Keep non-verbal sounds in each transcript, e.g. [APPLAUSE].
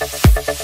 Gracias.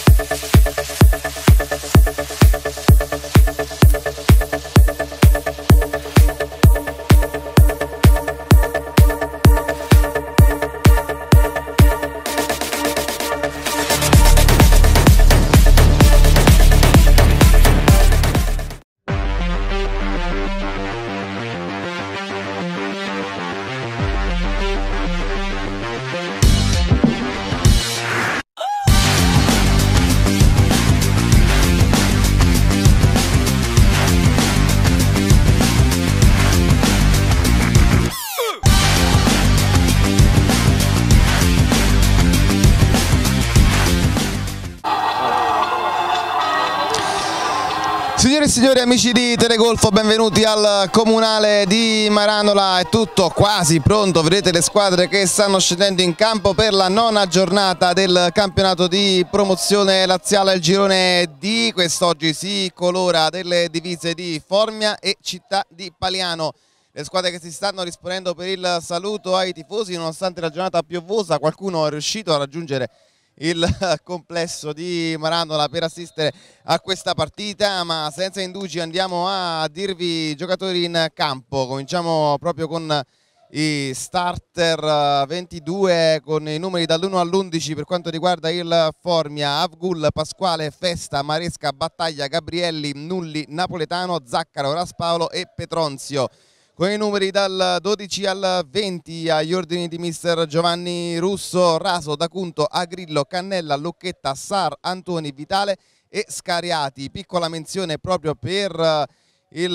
signori amici di Telegolfo, benvenuti al comunale di Maranola, è tutto quasi pronto, vedete le squadre che stanno scendendo in campo per la nona giornata del campionato di promozione laziale il girone D, quest'oggi si colora delle divise di Formia e Città di Paliano. Le squadre che si stanno disponendo per il saluto ai tifosi, nonostante la giornata piovosa, qualcuno è riuscito a raggiungere il [LAUGHS] complesso di Marandola per assistere a questa partita, ma senza indugi andiamo a dirvi giocatori in campo, cominciamo proprio con i starter 22 eh, con i numeri dall'1 all'11 per quanto riguarda il Formia, Avgul, Pasquale, Festa, Maresca, Battaglia, Gabrielli, Nulli, Napoletano, Zaccaro, Raspaolo e Petronzio con i numeri dal 12 al 20 agli ordini di mister Giovanni Russo, Raso, D'Acunto, Agrillo, Cannella, Lucchetta, Sar, Antoni, Vitale e Scariati. Piccola menzione proprio per eh, il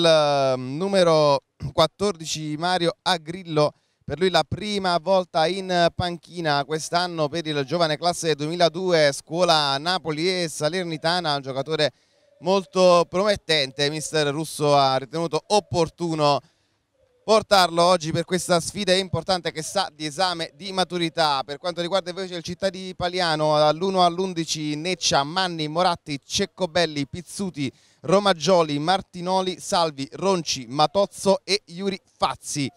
mm, numero 14 Mario Agrillo, per lui la prima volta in panchina quest'anno per il giovane classe 2002, scuola Napoli e Salernitana, un giocatore molto promettente, mister Russo ha ritenuto opportuno portarlo oggi per questa sfida importante che sa di esame di maturità. Per quanto riguarda invece il di paliano, dall'1 all'11 Neccia, Manni, Moratti, Ceccobelli, Pizzuti, Romaggioli, Martinoli, Salvi, Ronci, Matozzo e Iuri Fazzi.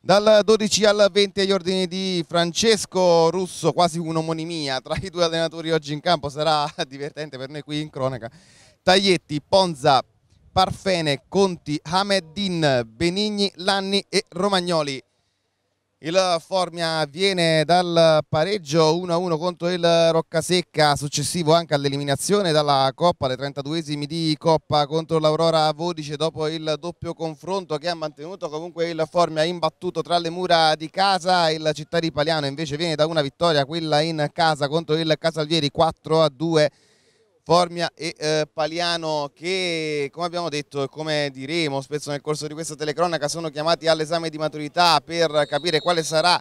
Dal 12 al 20 agli ordini di Francesco Russo, quasi un'omonimia tra i due allenatori oggi in campo, sarà [LAUGHS] divertente per noi qui in cronaca. Taglietti, Ponza, Parfene, Conti, Hameddin, Benigni, Lanni e Romagnoli. Il Formia viene dal pareggio 1-1 contro il Roccasecca, successivo anche all'eliminazione dalla Coppa, alle 32esimi di Coppa contro l'Aurora Vodice dopo il doppio confronto che ha mantenuto comunque il Formia imbattuto tra le mura di casa. Il Città di Paliano invece viene da una vittoria, quella in casa contro il Casalvieri 4-2 Formia e eh, Paliano che come abbiamo detto e come diremo spesso nel corso di questa telecronaca sono chiamati all'esame di maturità per capire quale sarà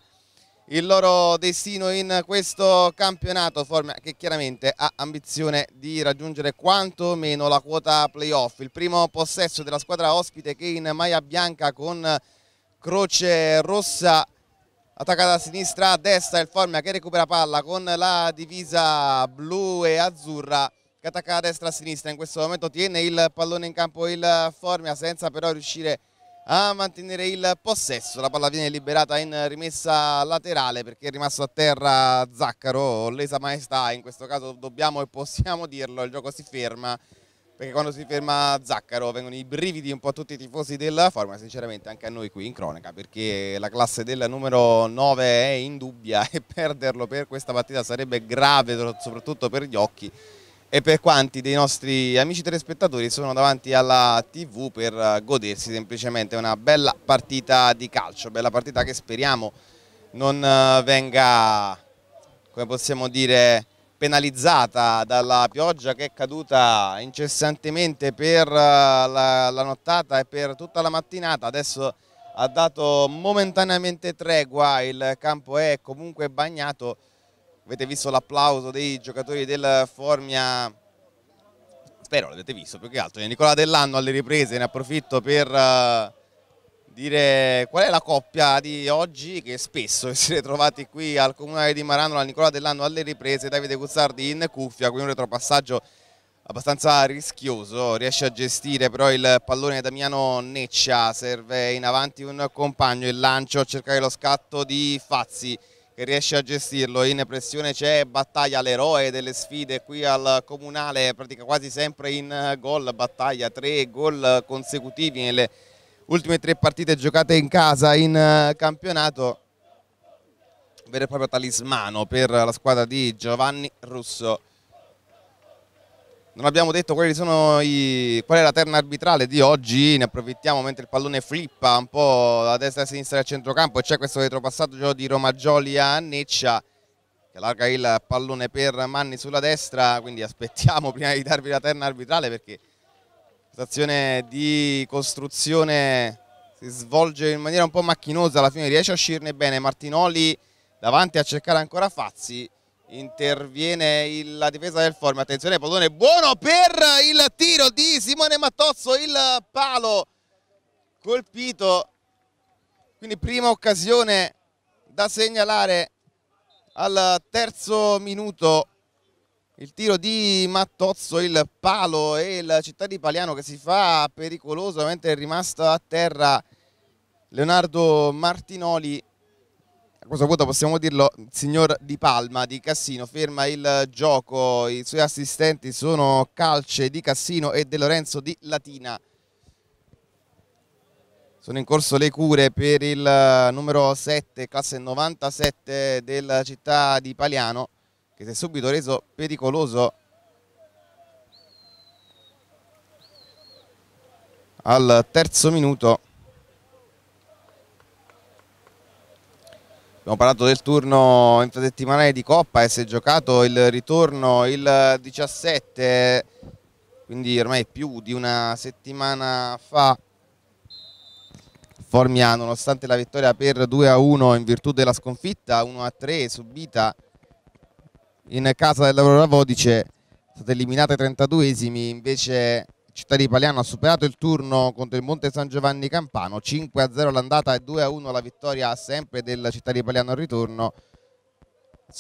il loro destino in questo campionato Formia che chiaramente ha ambizione di raggiungere quantomeno la quota playoff il primo possesso della squadra ospite che in maglia bianca con croce rossa attaccata a sinistra a destra il Formia che recupera palla con la divisa blu e azzurra che attacca a destra a sinistra in questo momento tiene il pallone in campo il Formia senza però riuscire a mantenere il possesso la palla viene liberata in rimessa laterale perché è rimasto a terra Zaccaro lesa maestà in questo caso dobbiamo e possiamo dirlo il gioco si ferma perché quando si ferma Zaccaro vengono i brividi un po' a tutti i tifosi della Formia sinceramente anche a noi qui in cronaca, perché la classe del numero 9 è in dubbia [LAUGHS] e perderlo per questa partita sarebbe grave soprattutto per gli occhi e per quanti dei nostri amici telespettatori sono davanti alla tv per eh, godersi semplicemente una bella partita di calcio, bella partita che speriamo non eh, venga, come possiamo dire, penalizzata dalla pioggia che è caduta incessantemente per eh, la, la nottata e per tutta la mattinata, adesso ha dato momentaneamente tregua, il campo è comunque bagnato avete visto l'applauso dei giocatori del Formia spero l'avete visto più che altro Nicola Dell'Anno alle riprese ne approfitto per eh, dire qual è la coppia di oggi che spesso [LAUGHS] si siete trovati qui al comunale di Maranola Nicola Dell'Anno alle riprese Davide Guzzardi in cuffia qui un retropassaggio abbastanza rischioso, riesce a gestire però il pallone Damiano Neccia, serve in avanti un compagno, il lancio a cercare lo scatto di Fazzi, che riesce a gestirlo. In pressione c'è Battaglia, l'eroe delle sfide qui al Comunale, pratica quasi sempre in eh, gol, Battaglia, tre gol consecutivi nelle ultime tre partite giocate in casa in eh, campionato. Vero e proprio talismano per la squadra di Giovanni Russo non abbiamo detto quali sono i, qual è la terna arbitrale di oggi, ne approfittiamo mentre il pallone flippa un po' da destra a sinistra del centrocampo e c'è questo retropassaggio di Romaggioli a Neccia che allarga il pallone per Manni sulla destra, quindi aspettiamo [LAUGHS] prima di darvi la terna arbitrale perché l'azione di costruzione si svolge in maniera un po' macchinosa, alla fine riesce a uscirne bene Martinoli davanti a cercare ancora Fazzi interviene il, la difesa del Forme, attenzione Polone, buono per il tiro di Simone Mattozzo, il palo colpito, quindi prima occasione da segnalare al terzo minuto il tiro di Mattozzo, il palo e il città di Paliano che si fa pericoloso mentre è rimasto a terra Leonardo Martinoli a questo punto possiamo dirlo, signor Di Palma di Cassino ferma il gioco, i suoi assistenti sono Calce di Cassino e De Lorenzo di Latina. Sono in corso le cure per il eh, numero 7, classe 97 della città di Paliano, che si è subito reso pericoloso al terzo minuto. Abbiamo parlato del turno infrasettimanale di Coppa e si è giocato il ritorno il 17, quindi ormai più di una settimana fa. Formia, nonostante la vittoria per 2 a 1 in virtù della sconfitta 1 a 3 subita in casa del lavoro Ravodice, è stata eliminata ai 32esimi, invece Città di Paliano ha superato il turno contro il Monte San Giovanni Campano, 5-0 l'andata e 2-1 la vittoria sempre del Città di Paliano al ritorno.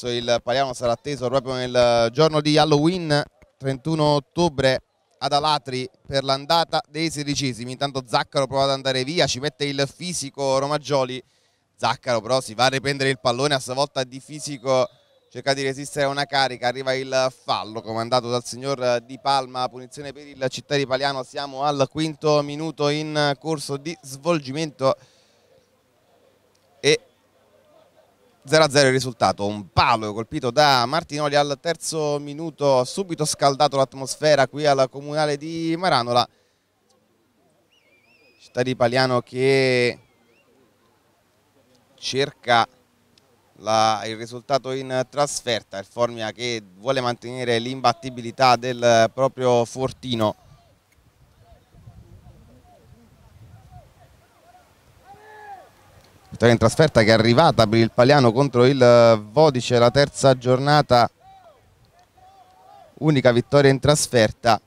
il Paliano sarà atteso proprio nel giorno di Halloween, 31 ottobre ad Alatri per l'andata dei sedicesimi. Intanto Zaccaro prova ad andare via, ci mette il fisico Romaggioli. Zaccaro però si va a riprendere il pallone, a sua volta di fisico cerca di resistere a una carica, arriva il fallo comandato dal signor Di Palma, punizione per il città di Paliano, siamo al quinto minuto in corso di svolgimento e 0-0 il risultato, un palo colpito da Martinoli al terzo minuto, subito scaldato l'atmosfera qui al comunale di Maranola, città di Paliano che cerca la, il risultato in trasferta, il Formia che vuole mantenere l'imbattibilità del proprio Fortino. Vittoria in trasferta che è arrivata per il Paliano contro il Vodice, la terza giornata, unica vittoria in trasferta.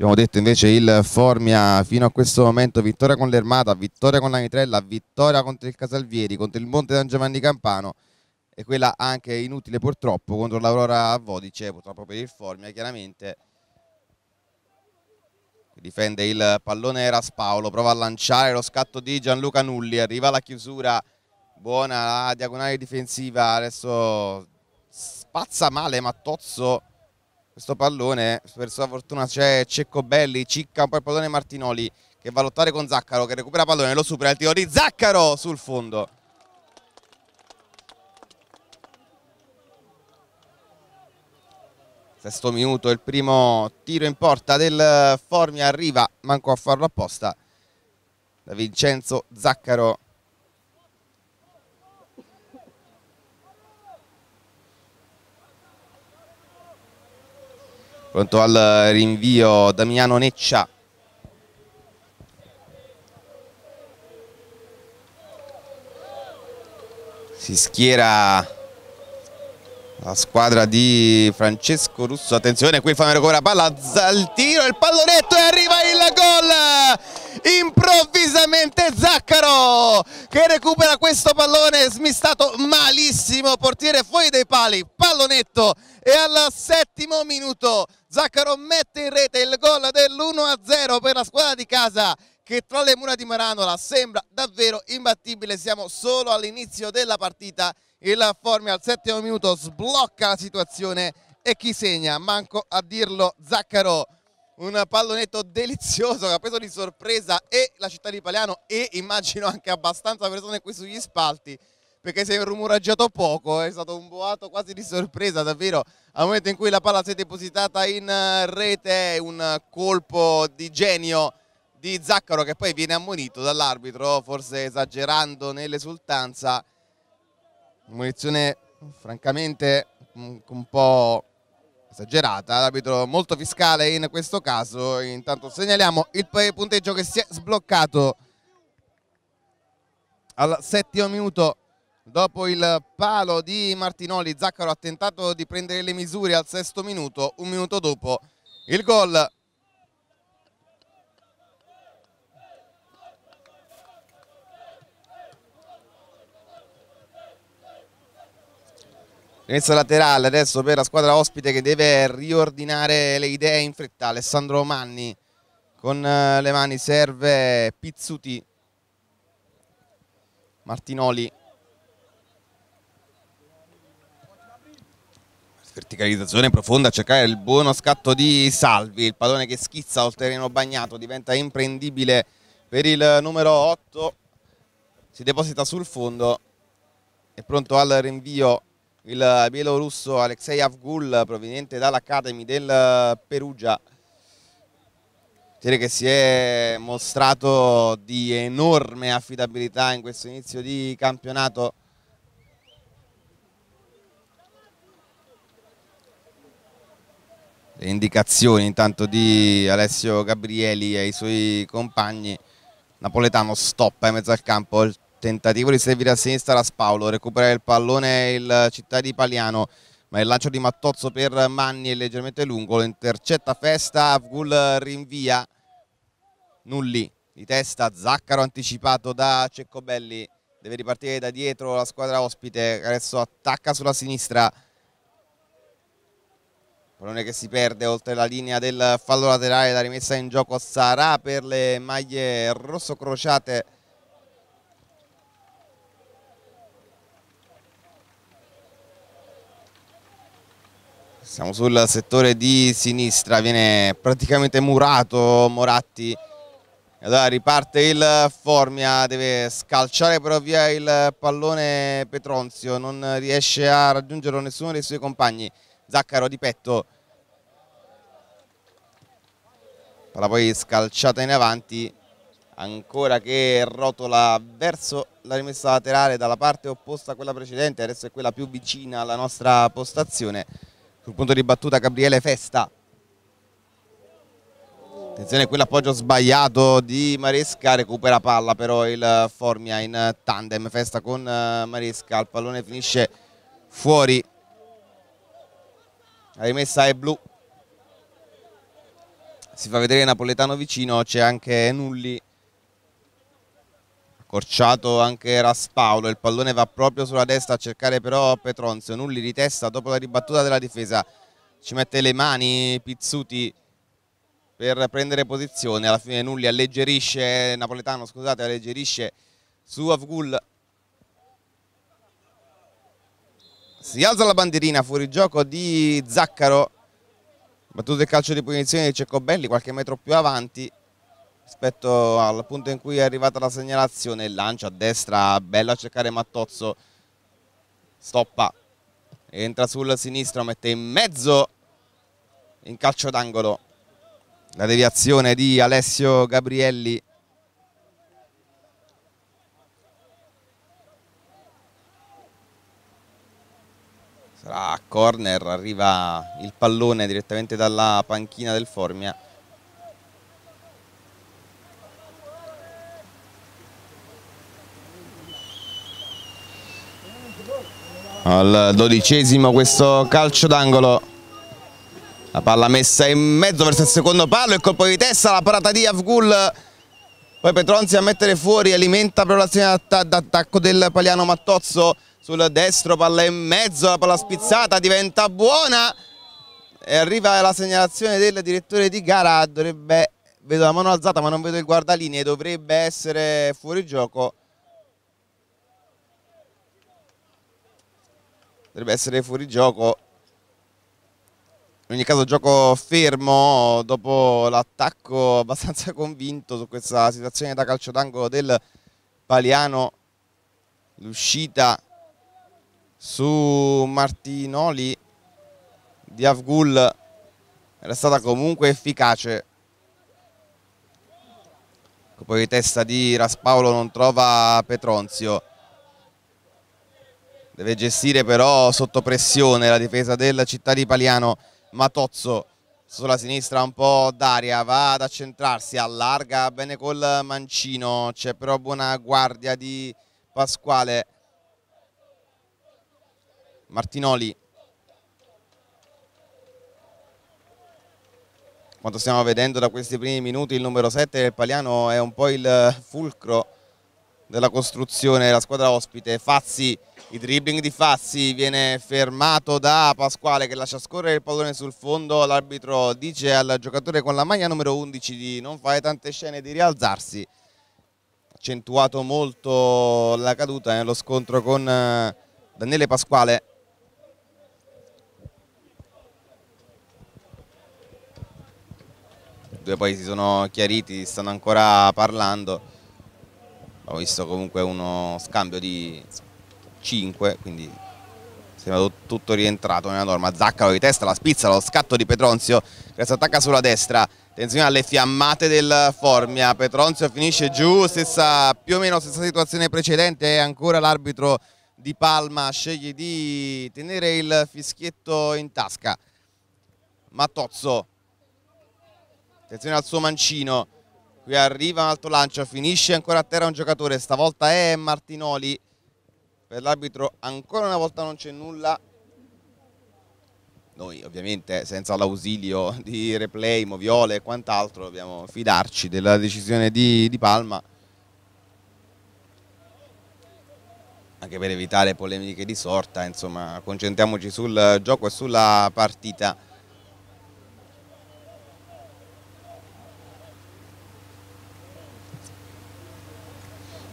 Abbiamo detto invece il Formia fino a questo momento vittoria con l'Ermata, vittoria con la Mitrella, vittoria contro il Casalvieri, contro il Monte San Giovanni Campano e quella anche inutile purtroppo contro l'Aurora Vodice, purtroppo per il Formia chiaramente. Difende il pallone Raspaolo, prova a lanciare lo scatto di Gianluca Nulli, arriva la chiusura, buona la diagonale difensiva, adesso spazza male Mattozzo questo pallone, per sua fortuna c'è Cecco Belli, Cicca, un po' il pallone Martinoli che va a lottare con Zaccaro che recupera pallone, lo supera, il tiro di Zaccaro sul fondo. Sesto minuto, il primo tiro in porta del Formia arriva, manco a farlo apposta, da Vincenzo Zaccaro. Pronto al rinvio Damiano Neccia. Si schiera la squadra di Francesco Russo. Attenzione, qui fanno recupera palla. Il tiro, il pallonetto e arriva il gol! Improvvisamente Zaccaro che recupera questo pallone smistato malissimo. Portiere fuori dei pali, pallonetto e al settimo minuto Zaccaro mette in rete il gol dell'1-0 per la squadra di casa che tra le mura di Maranola sembra davvero imbattibile. Siamo solo all'inizio della partita. Il Formi al settimo minuto sblocca la situazione e chi segna? Manco a dirlo Zaccaro. Un pallonetto delizioso che ha preso di sorpresa e la città di Paliano e immagino anche abbastanza persone qui sugli spalti perché si è rumoraggiato poco, è stato un boato quasi di sorpresa davvero, al momento in cui la palla si è depositata in eh, rete, un colpo di genio di Zaccaro che poi viene ammonito dall'arbitro, forse esagerando nell'esultanza, munizione francamente mm, un po' esagerata, l'arbitro molto fiscale in questo caso, intanto segnaliamo il punteggio che si è sbloccato al settimo minuto Dopo il palo di Martinoli, Zaccaro ha tentato di prendere le misure al sesto minuto, un minuto dopo il gol. Inizio laterale adesso per la squadra ospite che deve riordinare le idee in fretta. Alessandro Manni con eh, le mani serve Pizzuti. Martinoli verticalizzazione profonda, a cercare il buono scatto di Salvi, il pallone che schizza al terreno bagnato, diventa imprendibile per il numero 8, si deposita sul fondo, è pronto al rinvio il bielorusso Alexei Avgul proveniente dall'Academy del Perugia. Direi che si è mostrato di enorme affidabilità in questo inizio di campionato. le indicazioni intanto di Alessio Gabrieli e i suoi compagni. Napoletano stoppa in mezzo al campo, il tentativo di servire a sinistra la Spaulo recupera il pallone il città di Paliano, ma il lancio di Mattozzo per Manni è leggermente lungo, lo intercetta Festa, Avgul rinvia, Nulli di testa, Zaccaro anticipato da Ceccobelli, deve ripartire da dietro la squadra ospite, adesso attacca sulla sinistra, Pallone che si perde oltre la linea del fallo laterale, la rimessa in gioco Sarà per le maglie rosso-crociate. Siamo sul settore di sinistra, viene praticamente murato Moratti. Allora riparte il Formia, deve scalciare però via il pallone Petronzio, non riesce a raggiungerlo nessuno dei suoi compagni. Zaccaro di petto palla poi scalciata in avanti ancora che rotola verso la rimessa laterale dalla parte opposta a quella precedente adesso è quella più vicina alla nostra postazione sul punto di battuta Gabriele Festa attenzione quell'appoggio sbagliato di Maresca recupera palla però il Formia in tandem Festa con eh, Maresca il pallone finisce fuori la rimessa è blu. Si fa vedere Napoletano vicino, c'è anche Nulli. Accorciato anche Raspaolo, il pallone va proprio sulla destra a cercare però Petronzio. Nulli di testa dopo la ribattuta della difesa. Ci mette le mani Pizzuti per prendere posizione. Alla fine Nulli alleggerisce, Napoletano scusate, alleggerisce su Afgul si alza la bandierina fuori gioco di Zaccaro battuto il calcio di punizione di Ceccobelli qualche metro più avanti rispetto al punto in cui è arrivata la segnalazione il lancio a destra bello a cercare Mattozzo stoppa entra sul sinistro mette in mezzo in calcio d'angolo la deviazione di Alessio Gabrielli sarà corner, arriva il pallone direttamente dalla panchina del Formia. Al dodicesimo questo calcio d'angolo. La palla messa in mezzo verso il secondo palo, il colpo di testa, la parata di Avgul. Poi Petronzi a mettere fuori, alimenta per l'azione d'attacco del Paliano Mattozzo sul destro, palla in mezzo, la palla spizzata diventa buona e arriva la segnalazione del direttore di gara, dovrebbe, vedo la mano alzata ma non vedo il guardalinee, dovrebbe essere fuori gioco. Dovrebbe essere fuori gioco. In ogni caso gioco fermo dopo l'attacco abbastanza convinto su questa situazione da calcio d'angolo del Paliano. L'uscita su Martinoli di Avgul era stata comunque efficace poi testa di Raspaolo non trova Petronzio deve gestire però sotto pressione la difesa della città di Paliano Matozzo sulla sinistra un po' d'aria va ad accentrarsi allarga bene col mancino c'è però buona guardia di Pasquale Martinoli quanto stiamo vedendo da questi primi minuti il numero 7 del Paliano è un po' il fulcro della costruzione della squadra ospite Fazzi, il dribbling di Fazzi viene fermato da Pasquale che lascia scorrere il pallone sul fondo l'arbitro dice al giocatore con la maglia numero 11 di non fare tante scene di rialzarsi accentuato molto la caduta nello scontro con eh, Daniele Pasquale due poi si sono chiariti, stanno ancora parlando. Ho visto comunque uno scambio di 5, quindi sembra tutto rientrato nella norma. Zaccaro di testa, la spizza, lo scatto di Petronzio, che si attacca sulla destra. Attenzione alle fiammate del Formia, Petronzio finisce giù, stessa, più o meno stessa situazione precedente, ancora l'arbitro di Palma sceglie di tenere il fischietto in tasca. Mattozzo attenzione al suo mancino, qui arriva un altro lancio, finisce ancora a terra un giocatore, stavolta è Martinoli, per l'arbitro ancora una volta non c'è nulla, noi ovviamente senza l'ausilio di replay, moviole e quant'altro dobbiamo fidarci della decisione di, di Palma, anche per evitare polemiche di sorta, insomma concentriamoci sul gioco e sulla partita.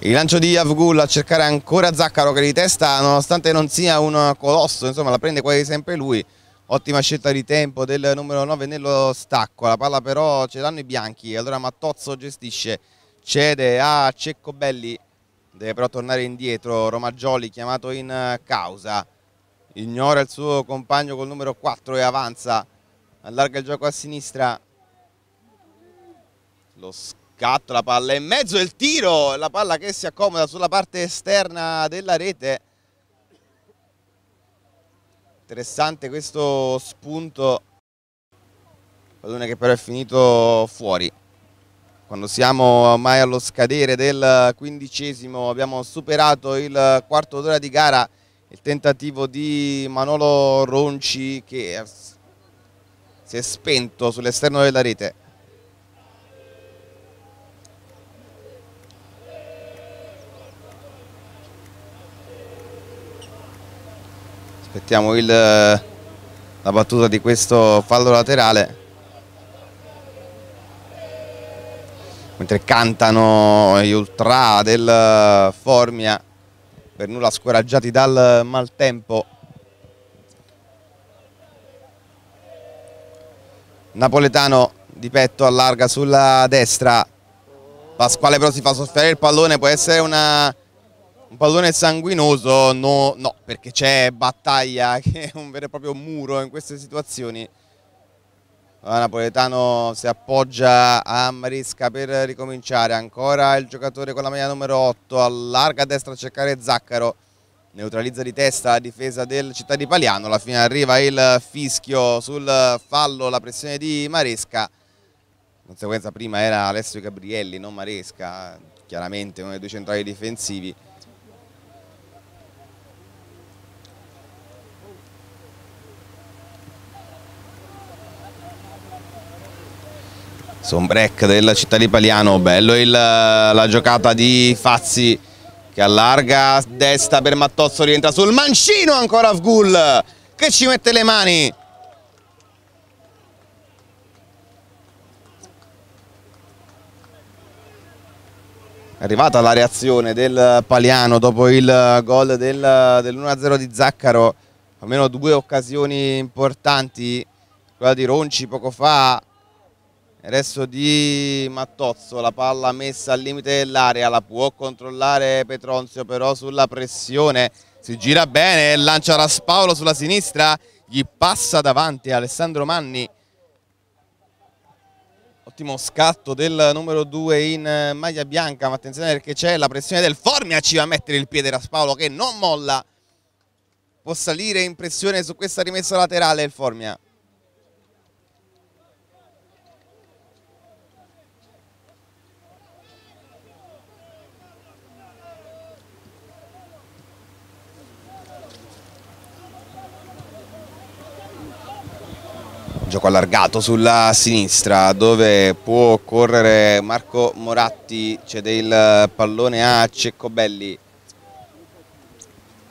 Il lancio di Avgul a cercare ancora Zaccaro che di testa, nonostante non sia un colosso, insomma la prende quasi sempre lui. Ottima scelta di tempo del numero 9 nello stacco, la palla però ce l'hanno i bianchi, allora Mattozzo gestisce, cede a Ceccobelli, deve però tornare indietro, Romaggioli chiamato in causa, ignora il suo compagno col numero 4 e avanza, allarga il gioco a sinistra, lo scambio scatto la palla in mezzo, il tiro, la palla che si accomoda sulla parte esterna della rete. Interessante questo spunto, pallone che però è finito fuori. Quando siamo ormai allo scadere del quindicesimo, abbiamo superato il quarto d'ora di gara, il tentativo di Manolo Ronci che si è spento sull'esterno della rete. aspettiamo il, la battuta di questo fallo laterale mentre cantano gli ultra del Formia per nulla scoraggiati dal maltempo Napoletano di petto allarga sulla destra Pasquale però si fa soffiare il pallone può essere una un pallone sanguinoso no, no perché c'è battaglia [LAUGHS] che è un vero e proprio muro in queste situazioni. La Napoletano si appoggia a Marisca per ricominciare, ancora il giocatore con la maglia numero 8, allarga a destra a cercare Zaccaro, neutralizza di testa la difesa del Città di Paliano, alla fine arriva il fischio sul fallo, la pressione di Maresca, in conseguenza prima era Alessio Gabrielli, non Maresca, chiaramente uno dei due centrali difensivi, su un break della città di Paliano, bello il, la giocata di Fazzi che allarga destra per Mattozzo, rientra sul mancino ancora Fgul che ci mette le mani. È arrivata la reazione del Paliano dopo il gol del, dell'1-0 di Zaccaro, almeno due occasioni importanti, quella di Ronci poco fa Resto di Mattozzo, la palla messa al limite dell'area, la può controllare Petronzio però sulla pressione, si gira bene, lancia Raspaolo sulla sinistra, gli passa davanti Alessandro Manni. Ottimo scatto del numero 2 in maglia bianca, ma attenzione perché c'è la pressione del Formia, ci va a mettere il piede Raspaolo che non molla. Può salire in pressione su questa rimessa laterale il Formia. un gioco allargato sulla sinistra dove può correre Marco Moratti, cede il pallone a Ceccobelli,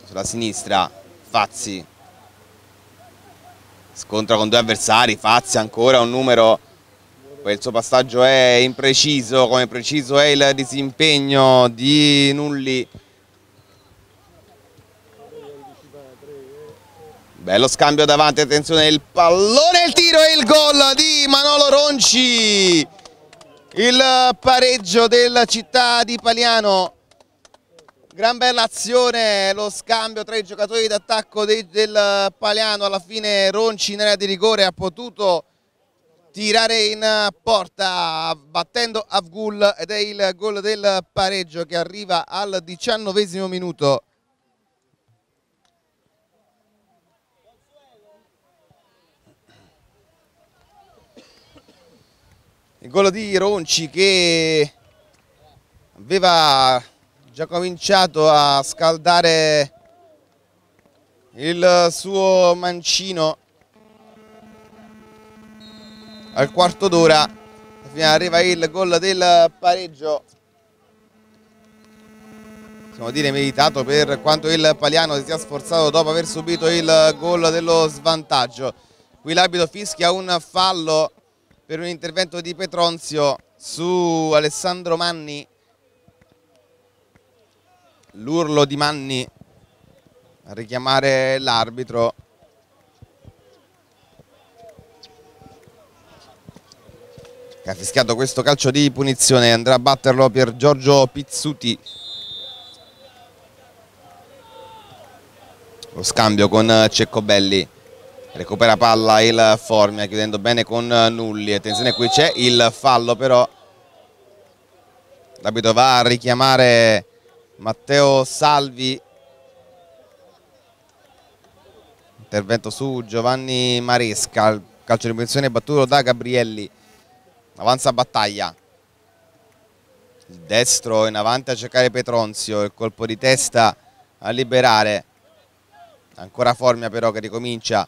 sulla sinistra Fazzi, scontra con due avversari, Fazzi ancora un numero, poi il suo passaggio è impreciso, come preciso è il disimpegno di Nulli Bello scambio davanti, attenzione, il pallone, il tiro e il gol di Manolo Ronci. Il pareggio della città di Paliano. Gran bella azione, lo scambio tra i giocatori d'attacco del Paliano. Alla fine Ronci in area di rigore ha potuto tirare in porta battendo Avgul ed è il gol del pareggio che arriva al diciannovesimo minuto. Il gol di Ronci che aveva già cominciato a scaldare il suo mancino al quarto d'ora arriva il gol del pareggio possiamo dire meritato per quanto il Paliano si sia sforzato dopo aver subito il gol dello svantaggio qui l'abito fischia un fallo per un intervento di Petronzio su Alessandro Manni. L'urlo di Manni a richiamare l'arbitro. Che ha fischiato questo calcio di punizione. Andrà a batterlo per Giorgio Pizzuti. Lo scambio con Ceccobelli recupera palla il Formia chiudendo bene con Nulli attenzione qui c'è il fallo però l'abito va a richiamare Matteo Salvi intervento su Giovanni Maresca calcio di punizione battuto da Gabrielli avanza battaglia il destro in avanti a cercare Petronzio il colpo di testa a liberare ancora Formia però che ricomincia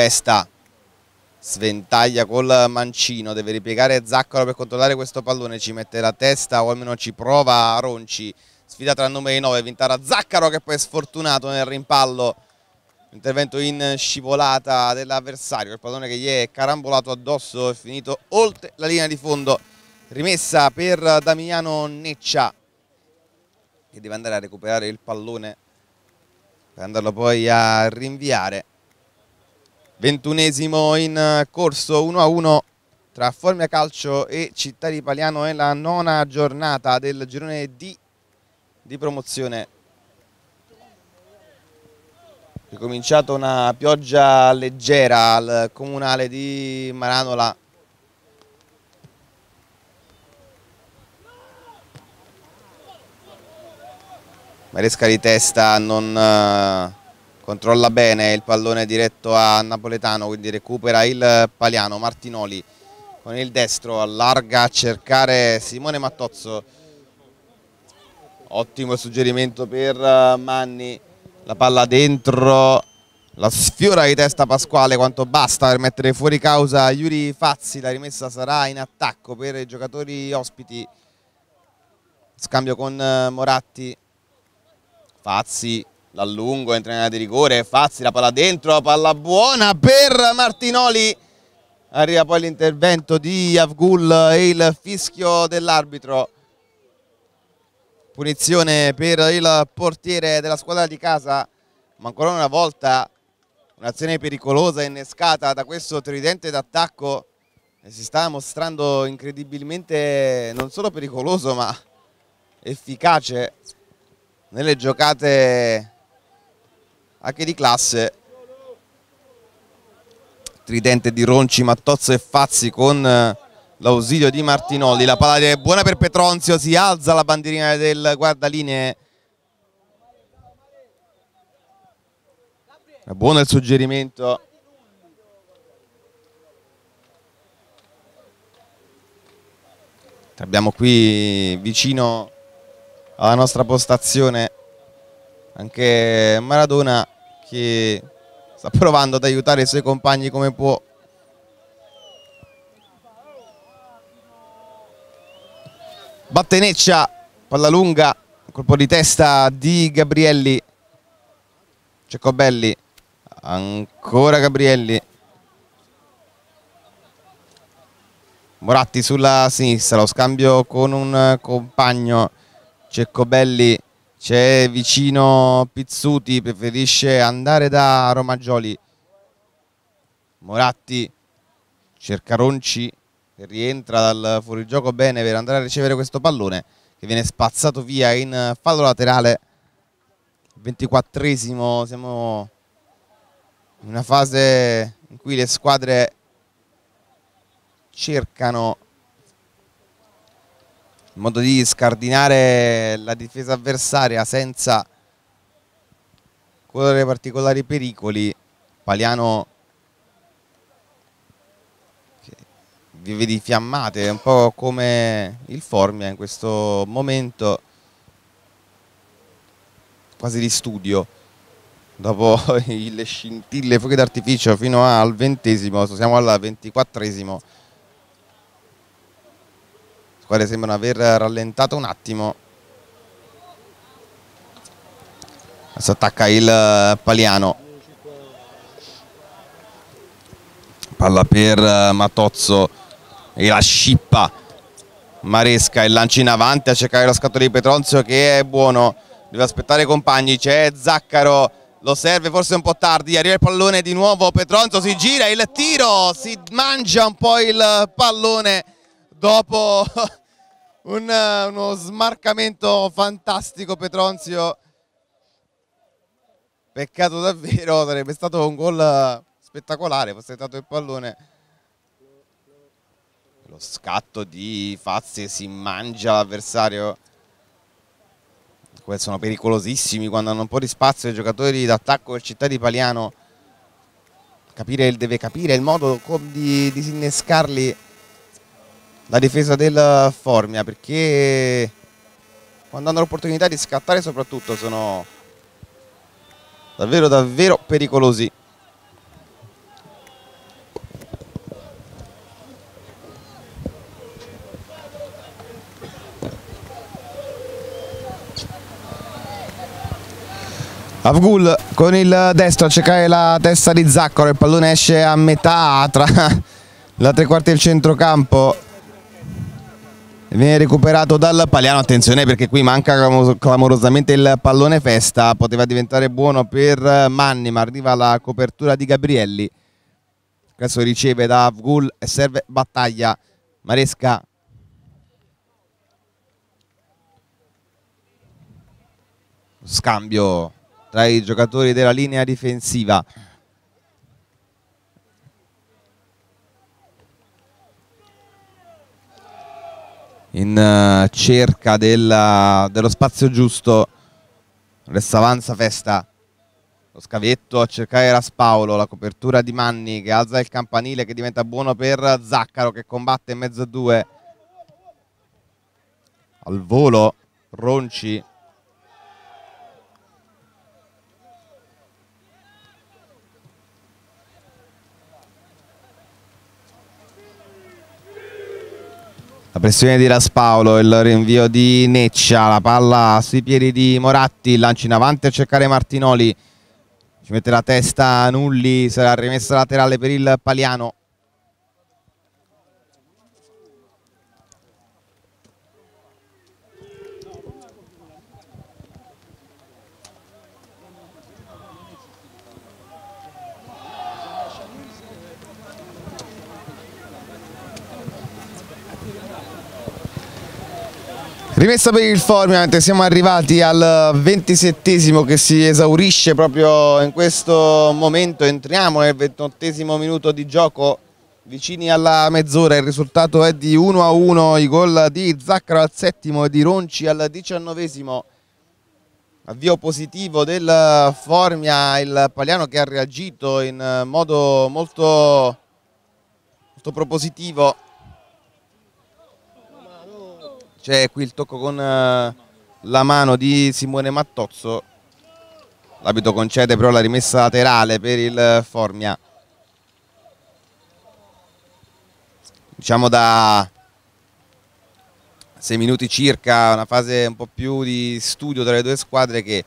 Festa sventaglia col mancino, deve ripiegare Zaccaro per controllare questo pallone, ci mette la testa o almeno ci prova Ronci, sfida tra il numero 9, Vintara Zaccaro che poi è sfortunato nel rimpallo, intervento in scivolata dell'avversario, il pallone che gli è carambolato addosso è finito oltre la linea di fondo, rimessa per Damiano Neccia che deve andare a recuperare il pallone per andarlo poi a rinviare ventunesimo in eh, corso 1-1 a tra Formia Calcio e Città di Paliano è la nona giornata del girone D di promozione. È cominciata una pioggia leggera al comunale di Maranola. Maresca di testa non eh, controlla bene il pallone diretto a Napoletano, quindi recupera il Paliano, Martinoli con il destro allarga a cercare Simone Mattozzo, ottimo suggerimento per eh, Manni, la palla dentro, la sfiora di testa Pasquale quanto basta per mettere fuori causa Yuri Fazzi, la rimessa sarà in attacco per i giocatori ospiti, scambio con eh, Moratti, Fazzi L'allungo entra in area di rigore, Fazzi la palla dentro, palla buona per Martinoli. Arriva poi l'intervento di Avgul e il fischio dell'arbitro. Punizione per il portiere della squadra di casa, ma ancora una volta un'azione pericolosa innescata da questo tridente d'attacco si sta mostrando incredibilmente non solo pericoloso ma efficace nelle giocate anche di classe tridente di Ronci, Mattozzo e Fazzi con eh, l'ausilio di Martinoli la palla è buona per Petronzio si alza la bandierina del guardaline è buono il suggerimento abbiamo qui vicino alla nostra postazione anche Maradona che sta provando ad aiutare i suoi compagni come può. batte Neccia palla lunga, colpo di testa di Gabrielli. Cecobelli, ancora Gabrielli. Moratti sulla sinistra, lo scambio con un compagno. Ceccobelli c'è vicino Pizzuti, preferisce andare da Romagioli, Moratti cerca Ronci, rientra dal fuorigioco bene per andare a ricevere questo pallone che viene spazzato via in fallo laterale, 24esimo, siamo in una fase in cui le squadre cercano il modo di scardinare la difesa avversaria senza correre particolari pericoli Paliano vive di fiammate un po' come il Formia in questo momento quasi di studio dopo [LAUGHS] le scintille fuochi d'artificio fino al ventesimo siamo al ventiquattresimo quale sembrano aver rallentato un attimo. adesso attacca il eh, Paliano. Palla per eh, Matozzo e la scippa. Maresca il lancio in avanti a cercare lo scatto di Petronzio che è buono. Deve aspettare i compagni. C'è Zaccaro lo serve forse un po' tardi, arriva il pallone di nuovo, Petronzio si gira, il tiro, si mangia un po' il pallone dopo [LAUGHS] un, eh, uno smarcamento fantastico Petronzio. Peccato davvero, sarebbe stato un gol eh, spettacolare, fosse stato il pallone. Lo scatto di Fazzi si mangia l'avversario. Sono pericolosissimi quando hanno un po' di spazio i giocatori d'attacco del città di Paliano. Capire, deve capire il modo di disinnescarli la difesa del Formia perché quando hanno l'opportunità di scattare soprattutto sono davvero davvero pericolosi Avgul con il destro a cercare la testa di Zaccaro, il pallone esce a metà tra la tre quarti e il centrocampo Viene recuperato dal Paliano, attenzione perché qui manca clamorosamente il pallone festa, poteva diventare buono per eh, Manni ma arriva la copertura di Gabrielli, adesso riceve da Avgul e serve battaglia, Maresca scambio tra i giocatori della linea difensiva. in eh, cerca della, dello spazio giusto. Adesso avanza Festa, lo scavetto a cercare Raspaolo, la copertura di Manni che alza il campanile che diventa buono per Zaccaro che combatte in mezzo a due. Al volo Ronci La pressione di Raspaolo, il rinvio di Neccia, la palla sui piedi di Moratti, il lancio in avanti a cercare Martinoli, ci mette la testa Nulli, sarà rimessa laterale per il Paliano, Rimessa per il Formula, siamo arrivati al ventisettesimo che si esaurisce proprio in questo momento, entriamo nel ventottesimo minuto di gioco, vicini alla mezz'ora, il risultato è di 1 a 1, i gol di Zaccaro al settimo e di Ronci al diciannovesimo. Avvio positivo del Formia, il Pagliano che ha reagito in modo molto, molto propositivo c'è qui il tocco con eh, la mano di Simone Mattozzo. L'abito concede però la rimessa laterale per il Formia. Diciamo da 6 minuti circa, una fase un po' più di studio tra le due squadre che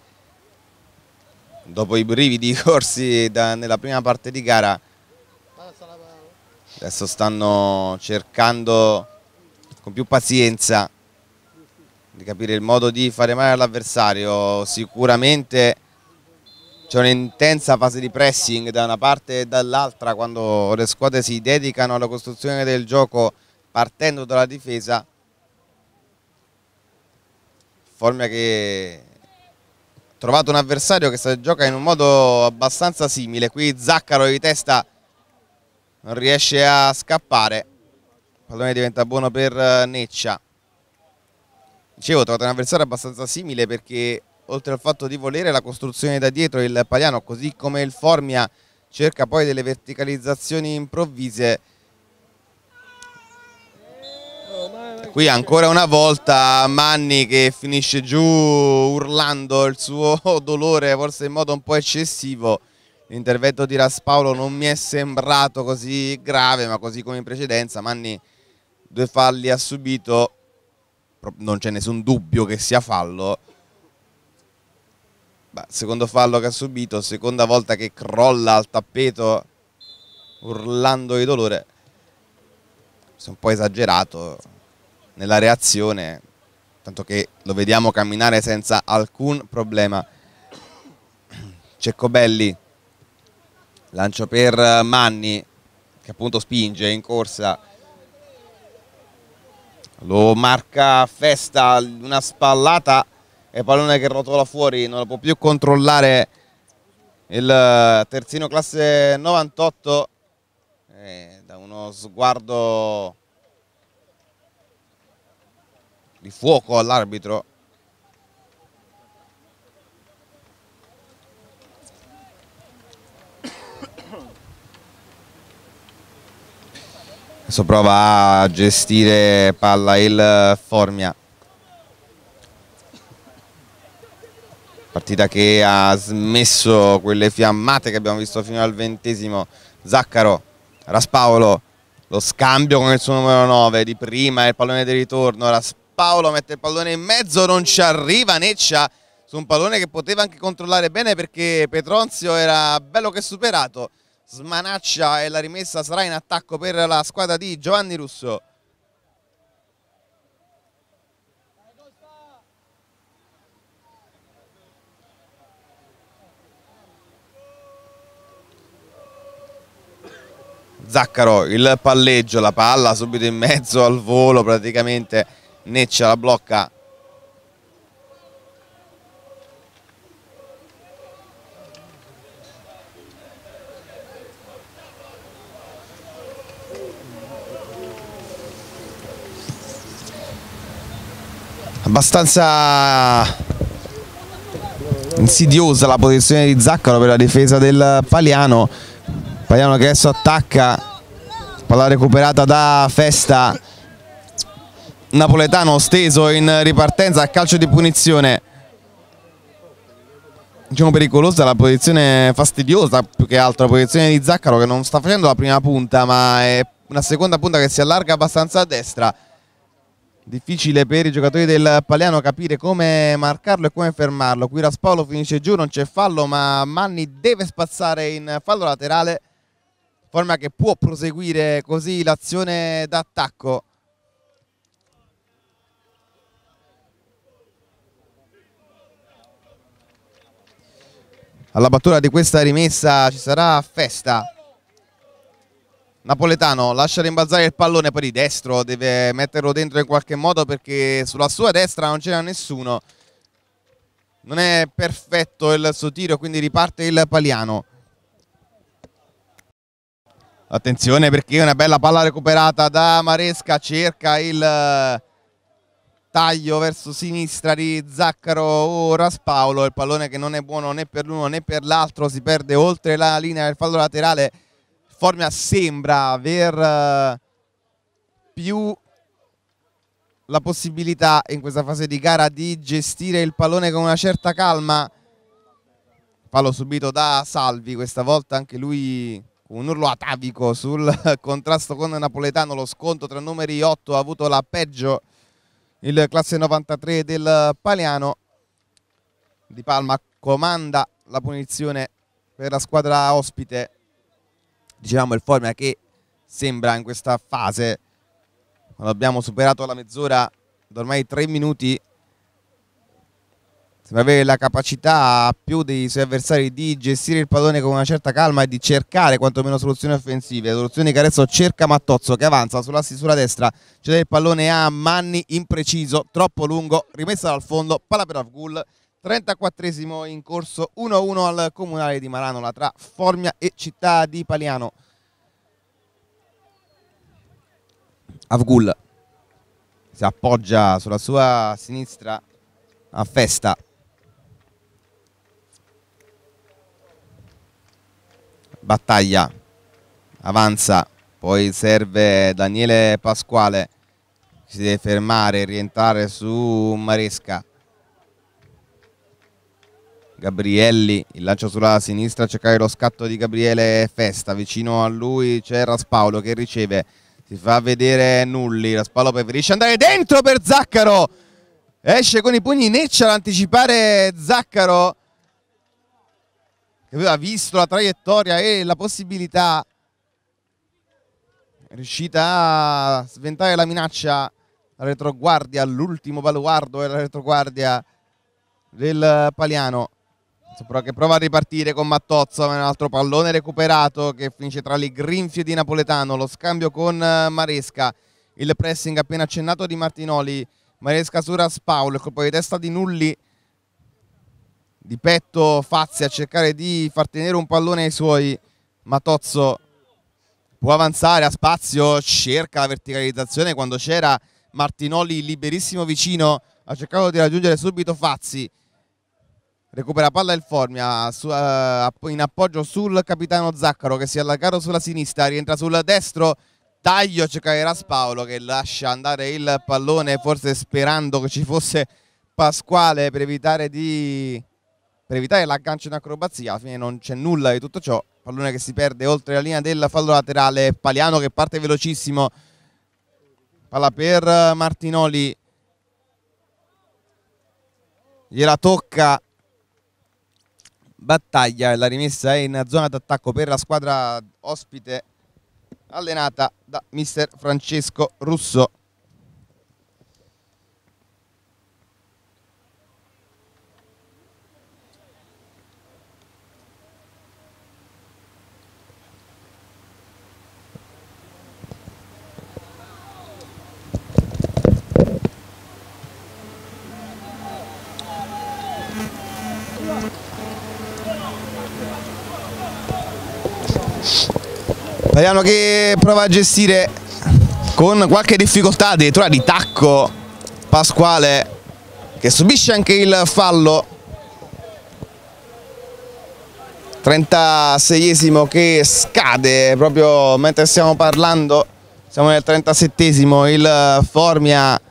dopo i brividi [LAUGHS] corsi da, nella prima parte di gara adesso stanno cercando con più pazienza di capire il modo di fare male all'avversario, sicuramente c'è un'intensa fase di pressing da una parte e dall'altra quando le squadre si dedicano alla costruzione del gioco partendo dalla difesa, Formia che ha trovato un avversario che gioca in un modo abbastanza simile, qui Zaccaro di testa non riesce a scappare, il pallone diventa buono per eh, Neccia dicevo, trovate un avversario abbastanza simile perché oltre al fatto di volere la costruzione da dietro, il Paliano, così come il Formia, cerca poi delle verticalizzazioni improvvise. Qui ancora una volta Manni che finisce giù urlando il suo [LAUGHS] dolore, forse in modo un po' eccessivo. L'intervento di Raspaolo non mi è sembrato così grave, ma così come in precedenza Manni due falli ha subito non c'è nessun dubbio che sia fallo. Beh, secondo fallo che ha subito, seconda volta che crolla al tappeto urlando di dolore. Questo è un po' esagerato nella reazione, tanto che lo vediamo camminare senza alcun problema. Ceccobelli, lancio per Manni, che appunto spinge in corsa lo marca Festa, una spallata e pallone che rotola fuori, non lo può più controllare il eh, terzino classe 98 eh, da uno sguardo di fuoco all'arbitro Adesso prova a gestire palla il Formia. Partita che ha smesso quelle fiammate che abbiamo visto fino al ventesimo. Zaccaro, Raspaolo, lo scambio con il suo numero 9 di prima, il pallone di ritorno. Raspaolo mette il pallone in mezzo, non ci arriva Neccia su un pallone che poteva anche controllare bene perché Petronzio era bello che superato smanaccia e la rimessa sarà in attacco per la squadra di Giovanni Russo. Zaccaro il palleggio, la palla subito in mezzo al volo praticamente Neccia la blocca abbastanza insidiosa la posizione di Zaccaro per la difesa del Paliano Paliano che adesso attacca palla recuperata da Festa Napoletano steso in ripartenza a calcio di punizione diciamo pericolosa la posizione fastidiosa più che altro la posizione di Zaccaro che non sta facendo la prima punta ma è una seconda punta che si allarga abbastanza a destra Difficile per i giocatori del Paliano capire come marcarlo e come fermarlo. Qui Raspaolo finisce giù, non c'è fallo, ma Manni deve spazzare in fallo laterale. Forma che può proseguire così l'azione d'attacco. Alla battuta di questa rimessa ci sarà festa. Napoletano lascia rimbalzare il pallone poi di destro, deve metterlo dentro in qualche modo perché sulla sua destra non c'era nessuno. Non è perfetto il suo tiro, quindi riparte il Paliano. Attenzione perché è una bella palla recuperata da Maresca, cerca il eh, taglio verso sinistra di Zaccaro o Raspaolo, il pallone che non è buono né per l'uno né per l'altro, si perde oltre la linea del fallo laterale Formia sembra aver eh, più la possibilità in questa fase di gara di gestire il pallone con una certa calma palo subito da Salvi questa volta anche lui un urlo atavico sul [LAUGHS] contrasto con Napoletano lo sconto tra numeri 8 ha avuto la peggio il classe 93 del Paliano Di Palma comanda la punizione per la squadra ospite dicevamo il Formia che sembra in questa fase quando abbiamo superato la mezz'ora da ormai tre minuti sembra avere la capacità più dei suoi avversari di gestire il pallone con una certa calma e di cercare quantomeno soluzioni offensive soluzioni che adesso cerca Mattozzo che avanza sull'assi sulla destra cede il pallone a Manni impreciso troppo lungo rimessa dal fondo palla per Afgul 34esimo in corso 1-1 al comunale di Maranola tra Formia e Città di Paliano. Avgul si appoggia sulla sua sinistra a festa. Battaglia, avanza, poi serve Daniele Pasquale, si deve fermare, rientrare su Maresca. Gabrielli, il lancio sulla sinistra, cercare lo scatto di Gabriele Festa, vicino a lui c'è Raspaolo che riceve, si fa vedere Nulli, Raspaolo preferisce andare dentro per Zaccaro, esce con i pugni Neccia ad anticipare Zaccaro, che aveva visto la traiettoria e la possibilità, è riuscita a sventare la minaccia, la retroguardia, l'ultimo baluardo e la retroguardia del Paliano che prova a ripartire con Mattozzo, un altro pallone recuperato che finisce tra le grinfie di Napoletano, lo scambio con eh, Maresca, il pressing appena accennato di Martinoli, Maresca su Raspaul, colpo di testa di Nulli, di petto Fazzi a cercare di far tenere un pallone ai suoi, Mattozzo può avanzare a spazio, cerca la verticalizzazione quando c'era Martinoli liberissimo vicino, ha cercato di raggiungere subito Fazzi, Recupera palla il Formia eh, in appoggio sul capitano Zaccaro che si è allargato sulla sinistra, rientra sul destro, taglio c'è Cairas Paolo che lascia andare il pallone forse sperando che ci fosse Pasquale per evitare, di... per evitare l'aggancio in acrobazia, alla fine non c'è nulla di tutto ciò, pallone che si perde oltre la linea del fallo laterale, Paliano che parte velocissimo, palla per Martinoli, gliela tocca battaglia e la rimessa è in zona d'attacco per la squadra ospite allenata da mister Francesco Russo. Vediamo che prova a gestire con qualche difficoltà addirittura di tacco Pasquale che subisce anche il fallo 36esimo che scade proprio mentre stiamo parlando siamo nel 37esimo il Formia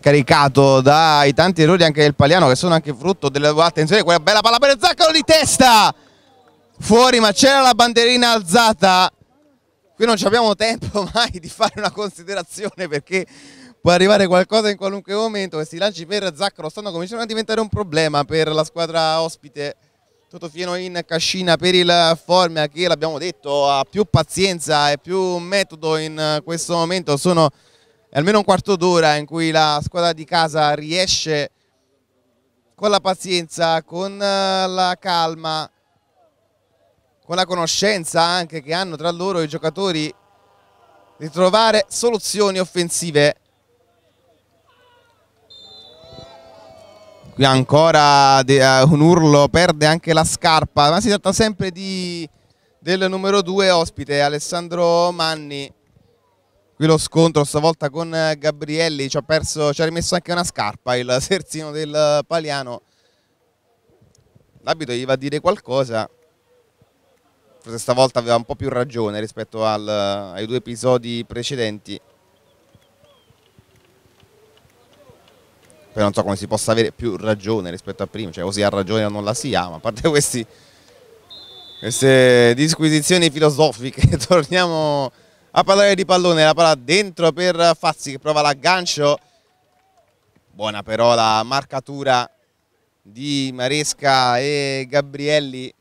caricato dai tanti errori anche del Paliano che sono anche frutto delle due attenzioni. quella bella palla per Zaccaro di testa fuori ma c'era la banderina alzata qui non abbiamo tempo [LAUGHS] mai di fare una considerazione perché può arrivare qualcosa in qualunque momento, questi lanci per Zaccaro stanno cominciando a diventare un problema per la squadra ospite. tutto Totofieno in cascina per il Formia che l'abbiamo detto ha più pazienza e più metodo in questo momento, sono almeno un quarto d'ora in cui la squadra di casa riesce con la pazienza, con eh, la calma con la conoscenza anche che hanno tra loro i giocatori di trovare soluzioni offensive. Qui ancora eh, un urlo, perde anche la scarpa, ma si tratta sempre di, del numero 2 ospite, Alessandro Manni. Qui lo scontro stavolta con Gabrielli, ci ha, perso, ci ha rimesso anche una scarpa il [LAUGHS] terzino del Paliano. L'abito gli va a dire qualcosa forse stavolta aveva un po' più ragione rispetto al, ai due episodi precedenti. Poi non so come si possa avere più ragione rispetto a prima, cioè o si ha ragione o non la si ha, ma a parte [LAUGHS] questi, queste disquisizioni filosofiche, [LAUGHS] torniamo a parlare di pallone, la palla dentro per Fazzi che prova l'aggancio, buona però la marcatura di Maresca e Gabrielli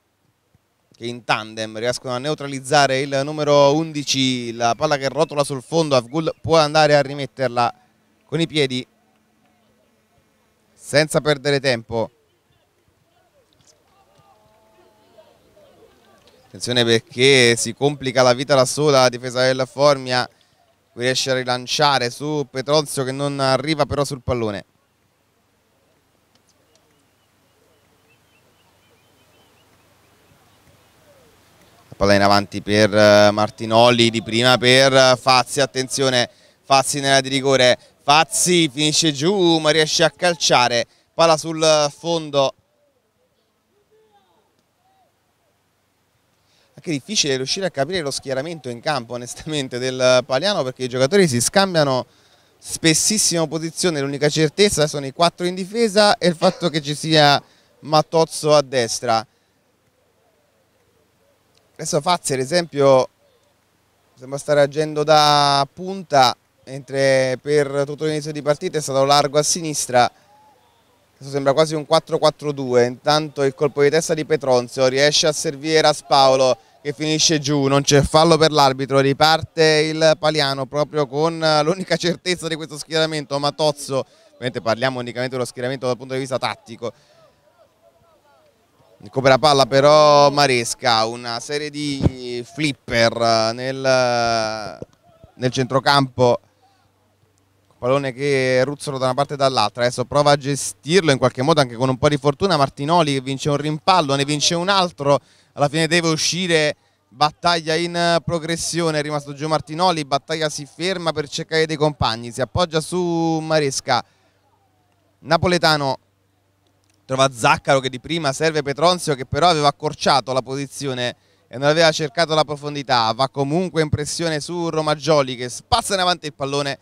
che in tandem riescono a neutralizzare il numero 11, la palla che rotola sul fondo, Afgul può andare a rimetterla con i piedi senza perdere tempo. Attenzione perché si complica la vita da sola la difesa del Formia, riesce a rilanciare su Petrozio che non arriva però sul pallone. palla in avanti per eh, Martinolli, di prima per eh, Fazzi, attenzione Fazzi nella di rigore, Fazzi finisce giù ma riesce a calciare, palla sul fondo. Anche difficile riuscire a capire lo schieramento in campo onestamente del Paliano perché i giocatori si scambiano spessissimo posizione, l'unica certezza sono i quattro in difesa e il fatto che ci sia Mattozzo a destra. Adesso Fazzi ad esempio sembra stare agendo da punta, mentre per tutto l'inizio di partita è stato largo a sinistra, adesso sembra quasi un 4-4-2, intanto il colpo di testa di Petronzio riesce a servire Raspaolo che finisce giù, non c'è fallo per l'arbitro, riparte il Paliano proprio con l'unica certezza di questo schieramento, Matozzo, ovviamente parliamo unicamente dello schieramento dal punto di vista tattico, palla però Maresca, una serie di flipper eh, nel, eh, nel centrocampo pallone che ruzzolo da una parte e dall'altra, adesso prova a gestirlo in qualche modo anche con un po' di fortuna Martinoli che vince un rimpallo, ne vince un altro, alla fine deve uscire, battaglia in progressione, è rimasto giù Martinoli, battaglia si ferma per cercare dei compagni, si appoggia su Maresca, Napoletano trova Zaccaro che di prima serve Petronzio che però aveva accorciato la posizione e non aveva cercato la profondità, va comunque in pressione su Romaggioli che spazza in avanti il pallone,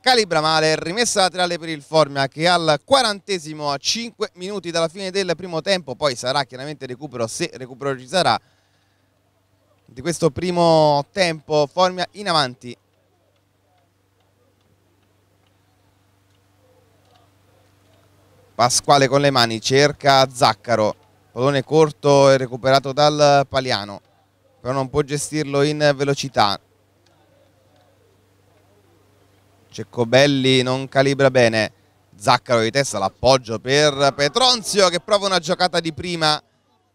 calibra male, rimessa laterale per il Formia che al quarantesimo a 5 minuti dalla fine del primo tempo, poi sarà chiaramente recupero se recupero ci sarà, di questo primo tempo Formia in avanti Pasquale con le mani, cerca Zaccaro, pallone corto e recuperato dal Paliano, però non può gestirlo in velocità. Ceccobelli non calibra bene, Zaccaro di testa, l'appoggio per Petronzio che prova una giocata di prima,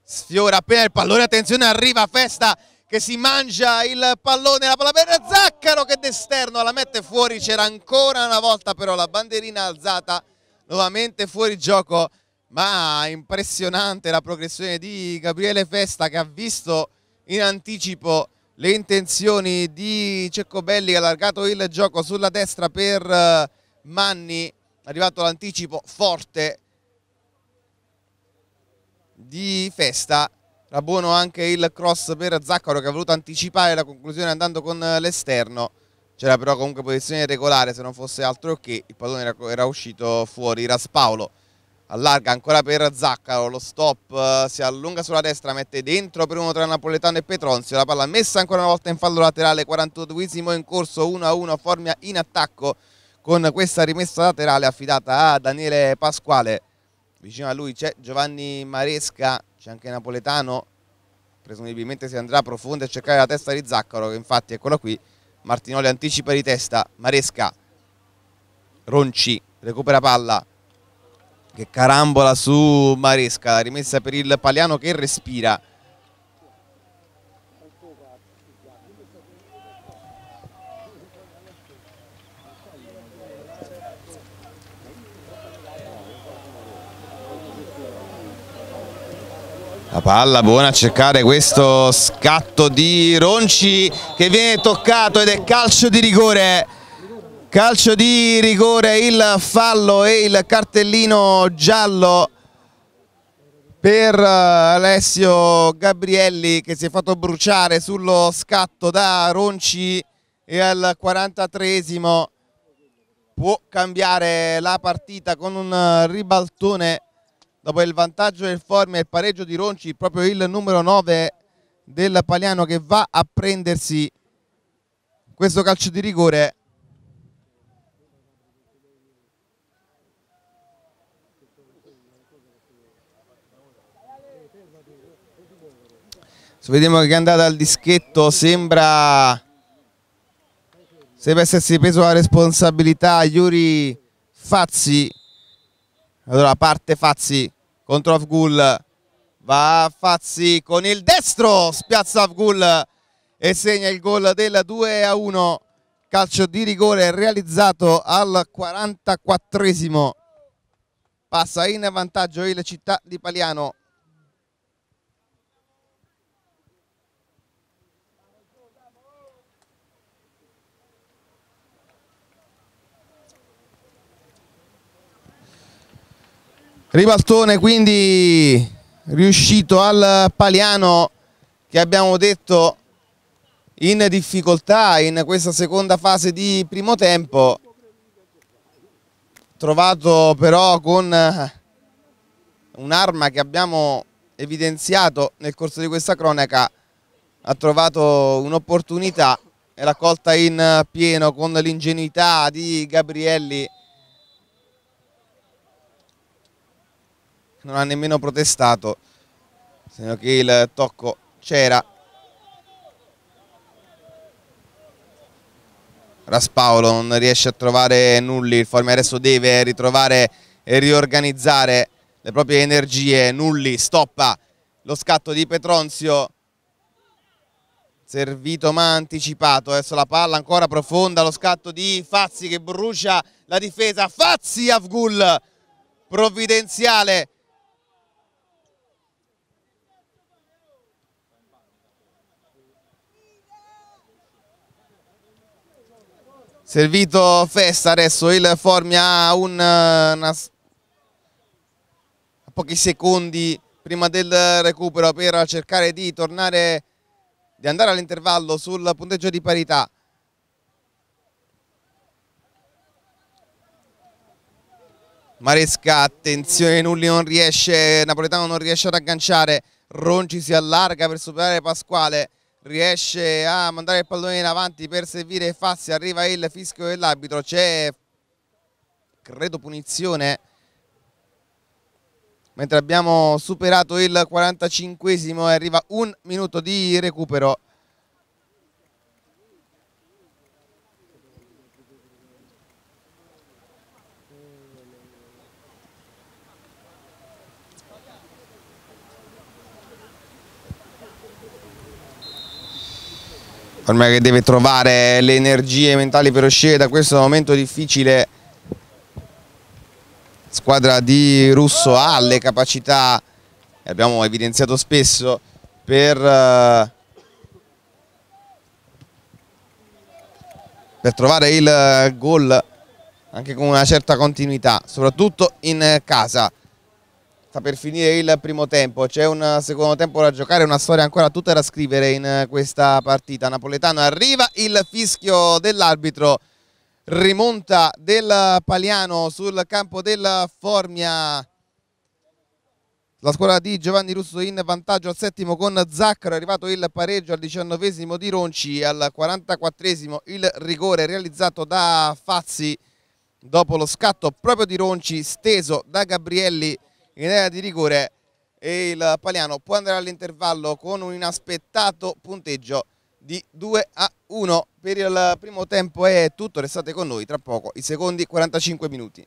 sfiora appena il pallone, attenzione arriva Festa che si mangia il pallone, la palla per Zaccaro che d'esterno la mette fuori, c'era ancora una volta però la bandierina alzata nuovamente fuori gioco, ma impressionante la progressione di Gabriele Festa che ha visto in anticipo le intenzioni di Ceccobelli che ha allargato il gioco sulla destra per eh, Manni, arrivato l'anticipo forte di Festa, era buono anche il cross per Zaccaro che ha voluto anticipare la conclusione andando con eh, l'esterno c'era però comunque posizione regolare, se non fosse altro che il pallone era, era uscito fuori Raspaolo. Allarga ancora per Zaccaro, lo stop eh, si allunga sulla destra, mette dentro per uno tra Napoletano e Petronzio, la palla messa ancora una volta in fallo laterale, 42esimo in corso, 1-1, Formia in attacco con questa rimessa laterale affidata a Daniele Pasquale. Vicino a lui c'è Giovanni Maresca, c'è anche Napoletano, presumibilmente si andrà profondo a cercare la testa di Zaccaro che infatti eccola qui Martinoli anticipa di testa, Maresca, Ronci recupera palla che carambola su Maresca, la rimessa per il Paliano che respira La palla buona a cercare questo scatto di Ronci che viene toccato ed è calcio di rigore. Calcio di rigore, il fallo e il cartellino giallo per Alessio Gabrielli che si è fatto bruciare sullo scatto da Ronci e al 43esimo può cambiare la partita con un ribaltone Dopo il vantaggio del Formi e il pareggio di Ronci, proprio il numero 9 del Paliano che va a prendersi questo calcio di rigore. So, vediamo che è andata al dischetto, sembra sembra essersi preso la responsabilità Iuri Fazzi allora parte Fazzi contro Afgul, va Fazzi con il destro, spiazza Afgul e segna il gol del 2 a 1. Calcio di rigore realizzato al 44esimo. Passa in vantaggio il città di Paliano Ribaltone quindi riuscito al Paliano che abbiamo detto in difficoltà in questa seconda fase di primo tempo trovato però con un'arma che abbiamo evidenziato nel corso di questa cronaca ha trovato un'opportunità e raccolta in pieno con l'ingenuità di Gabrielli non ha nemmeno protestato, se non che il tocco c'era. Raspaolo non riesce a trovare Nulli, il Formia adesso deve ritrovare e riorganizzare le proprie energie. Nulli stoppa lo scatto di Petronzio. Servito ma anticipato, adesso la palla ancora profonda, lo scatto di Fazzi che brucia la difesa, Fazzi Avgul provvidenziale Servito Festa adesso il Formia ha un, eh, una, a pochi secondi prima del recupero per cercare di tornare, di andare all'intervallo sul punteggio di parità. Maresca, attenzione, Nulli non riesce, Napoletano non riesce ad agganciare, Ronci si allarga per superare Pasquale, riesce a mandare il pallone in avanti per servire Fazzi, arriva il fischio dell'arbitro, c'è credo punizione mentre abbiamo superato il 45esimo e arriva un minuto di recupero ormai che deve trovare le energie mentali per uscire da questo momento difficile. Squadra di Russo ha le capacità, abbiamo evidenziato spesso, per, eh, per trovare il gol anche con una certa continuità, soprattutto in casa sta per finire il primo tempo, c'è un secondo tempo da giocare, una storia ancora tutta da scrivere in questa partita. Napoletano arriva, il fischio dell'arbitro rimonta del Paliano sul campo del Formia. La squadra di Giovanni Russo in vantaggio al settimo con Zaccaro, è arrivato il pareggio al diciannovesimo di Ronci, al quarantaquattresimo il rigore realizzato da Fazzi dopo lo scatto proprio di Ronci, steso da Gabrielli in area di rigore e il Paliano può andare all'intervallo con un inaspettato punteggio di 2 a 1 per il primo tempo è tutto restate con noi tra poco i secondi 45 minuti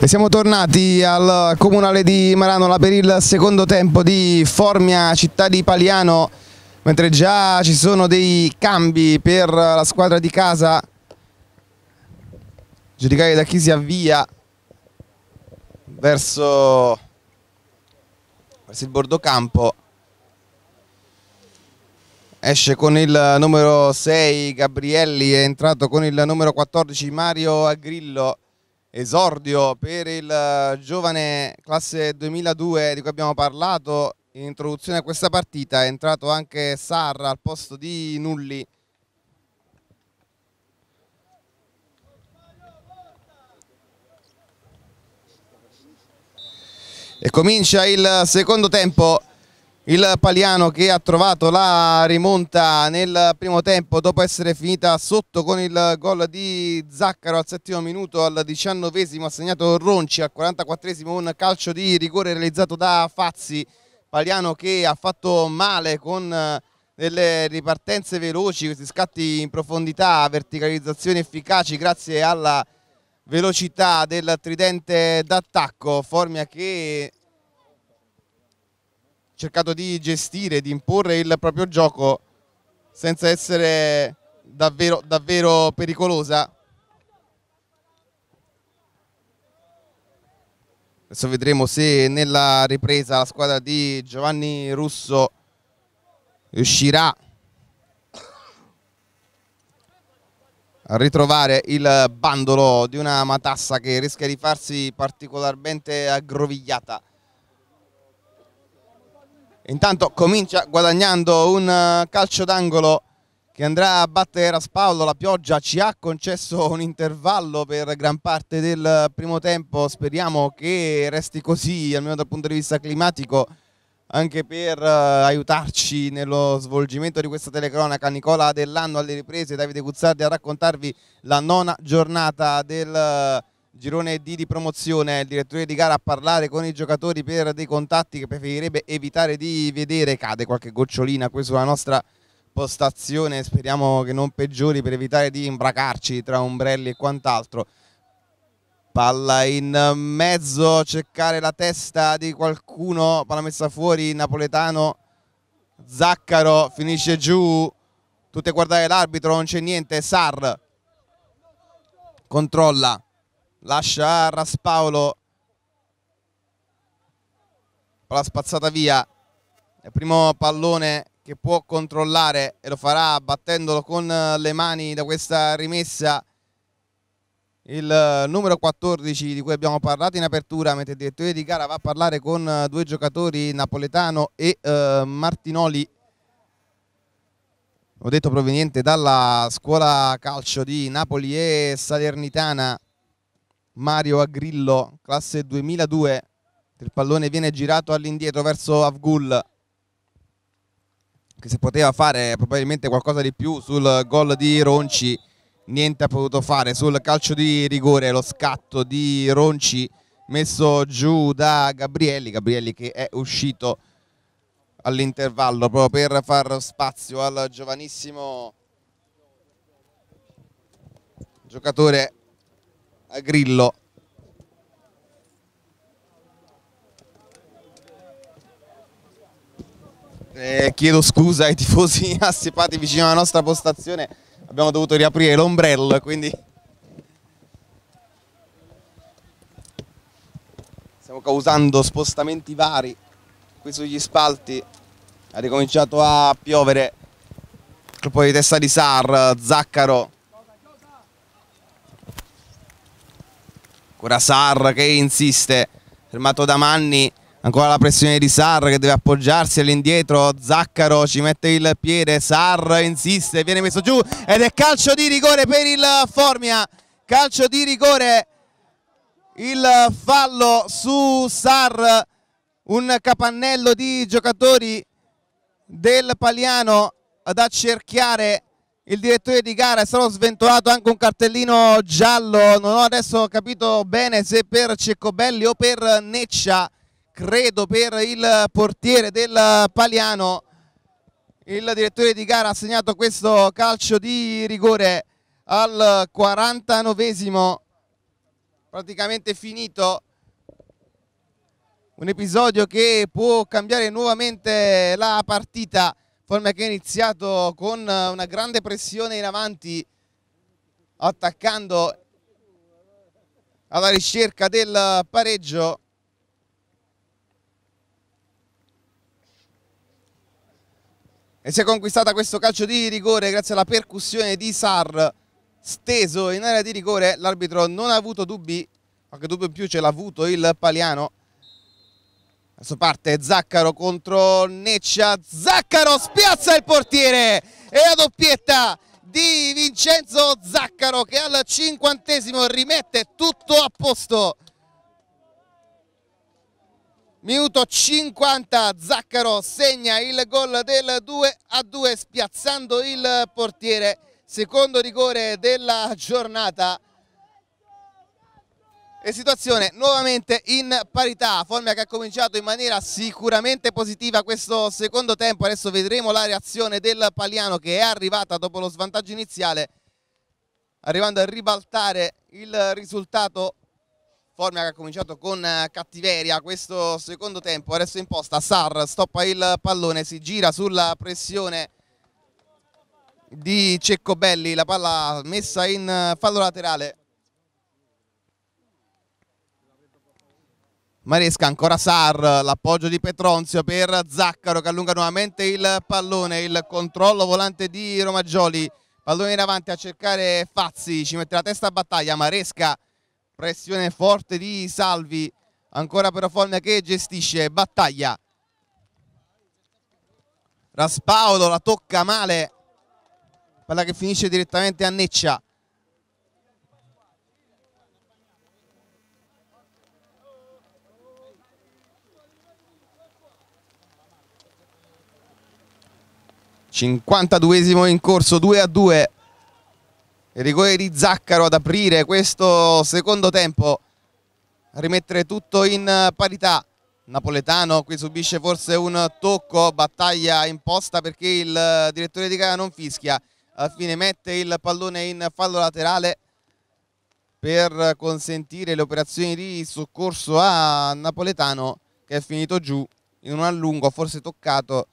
E siamo tornati al comunale di Maranola per il secondo tempo di Formia, città di Paliano, mentre già ci sono dei cambi per la squadra di casa. Giudicare da chi si avvia verso, verso il bordocampo. Esce con il numero 6 Gabrielli, è entrato con il numero 14 Mario Agrillo esordio per il eh, giovane classe 2002 di cui abbiamo parlato in introduzione a questa partita, è entrato anche Sarra al posto di Nulli. E comincia il secondo tempo il Paliano che ha trovato la rimonta nel primo tempo dopo essere finita sotto con il gol di Zaccaro al settimo minuto al diciannovesimo ha segnato Ronci al 44esimo un calcio di rigore realizzato da Fazzi Paliano che ha fatto male con eh, delle ripartenze veloci, questi scatti in profondità, verticalizzazioni efficaci grazie alla velocità del tridente d'attacco Formia che cercato di gestire, di imporre il proprio gioco senza essere davvero, davvero pericolosa. Adesso vedremo se nella ripresa la squadra di Giovanni Russo riuscirà a ritrovare il bandolo di una matassa che rischia di farsi particolarmente aggrovigliata Intanto comincia guadagnando un eh, calcio d'angolo che andrà a battere a spallo La pioggia ci ha concesso [LAUGHS] un intervallo per gran parte del primo tempo. Speriamo che resti così, almeno dal punto di vista climatico, anche per eh, aiutarci nello svolgimento di questa telecronaca. Nicola Dell'Anno alle riprese, Davide Guzzardi a raccontarvi la nona giornata del girone D di promozione, il direttore di gara a parlare con i giocatori per dei contatti che preferirebbe evitare di vedere, cade qualche gocciolina qui sulla nostra postazione, speriamo che non peggiori per evitare di imbracarci tra ombrelli e quant'altro. Palla in mezzo, cercare la testa di qualcuno, palla messa fuori, napoletano, Zaccaro finisce giù, tutte a guardare l'arbitro, non c'è niente, Sar controlla, lascia Raspaolo la spazzata via il primo pallone che può controllare e lo farà battendolo con le mani da questa rimessa il eh, numero 14 di cui abbiamo parlato in apertura mentre il direttore di gara va a parlare con eh, due giocatori Napoletano e eh, Martinoli ho detto proveniente dalla scuola calcio di Napoli e Salernitana Mario Agrillo, classe 2002. Il pallone viene girato all'indietro verso Avgul, che se poteva fare probabilmente qualcosa di più sul gol di Ronci, niente ha potuto fare. Sul calcio di rigore, lo scatto di Ronci messo giù da Gabrielli, Gabrielli che è uscito all'intervallo proprio per far spazio al giovanissimo giocatore a Grillo. Eh, chiedo scusa ai tifosi [LAUGHS] assiepati vicino alla nostra postazione, abbiamo dovuto riaprire l'ombrello, quindi stiamo causando spostamenti vari qui sugli spalti, ha ricominciato a piovere, colpo di testa di Sar, Zaccaro Ancora Sar che insiste, fermato da Manni, ancora la pressione di Sar che deve appoggiarsi all'indietro, Zaccaro ci mette il piede, Sar insiste, viene messo giù ed è calcio di rigore per il Formia, calcio di rigore, il fallo su Sar, un capannello di giocatori del Paliano ad accerchiare il direttore di gara è stato sventolato anche un cartellino giallo, non ho adesso capito bene se per Ceccobelli o per Neccia, credo per il portiere del Paliano. Il direttore di gara ha segnato questo calcio di rigore al 49esimo, praticamente finito. Un episodio che può cambiare nuovamente la partita. Forma che ha iniziato con eh, una grande pressione in avanti, attaccando alla ricerca del pareggio. E si è conquistata questo calcio di rigore grazie alla percussione di Sar steso in area di rigore. L'arbitro non ha avuto dubbi, qualche dubbio in più ce l'ha avuto il Paliano sua parte Zaccaro contro Neccia, Zaccaro spiazza il portiere e la doppietta di Vincenzo Zaccaro che al cinquantesimo rimette tutto a posto. Minuto 50, Zaccaro segna il gol del 2 a 2 spiazzando il portiere. Secondo rigore della giornata e situazione nuovamente in parità. Formia che ha cominciato in maniera sicuramente positiva questo secondo tempo, adesso vedremo la reazione del Paliano che è arrivata dopo lo svantaggio iniziale, arrivando a ribaltare il risultato. Formia che ha cominciato con eh, cattiveria questo secondo tempo, adesso in posta Sar stoppa il pallone, si gira sulla pressione di Ceccobelli, la palla messa in fallo laterale Maresca, ancora Sar, l'appoggio di Petronzio per Zaccaro che allunga nuovamente il pallone, il controllo volante di Romaggioli, pallone in avanti a cercare Fazzi, ci mette la testa a battaglia, Maresca, pressione forte di Salvi, ancora però Fogna che gestisce, battaglia. Raspaolo la tocca male, palla che finisce direttamente a Neccia. 52 in corso 2 a 2 il rigore di Zaccaro ad aprire questo secondo tempo a rimettere tutto in parità Napoletano qui subisce forse un tocco battaglia imposta perché il direttore di gara non fischia alla fine mette il pallone in fallo laterale per consentire le operazioni di soccorso a Napoletano che è finito giù in un allungo forse toccato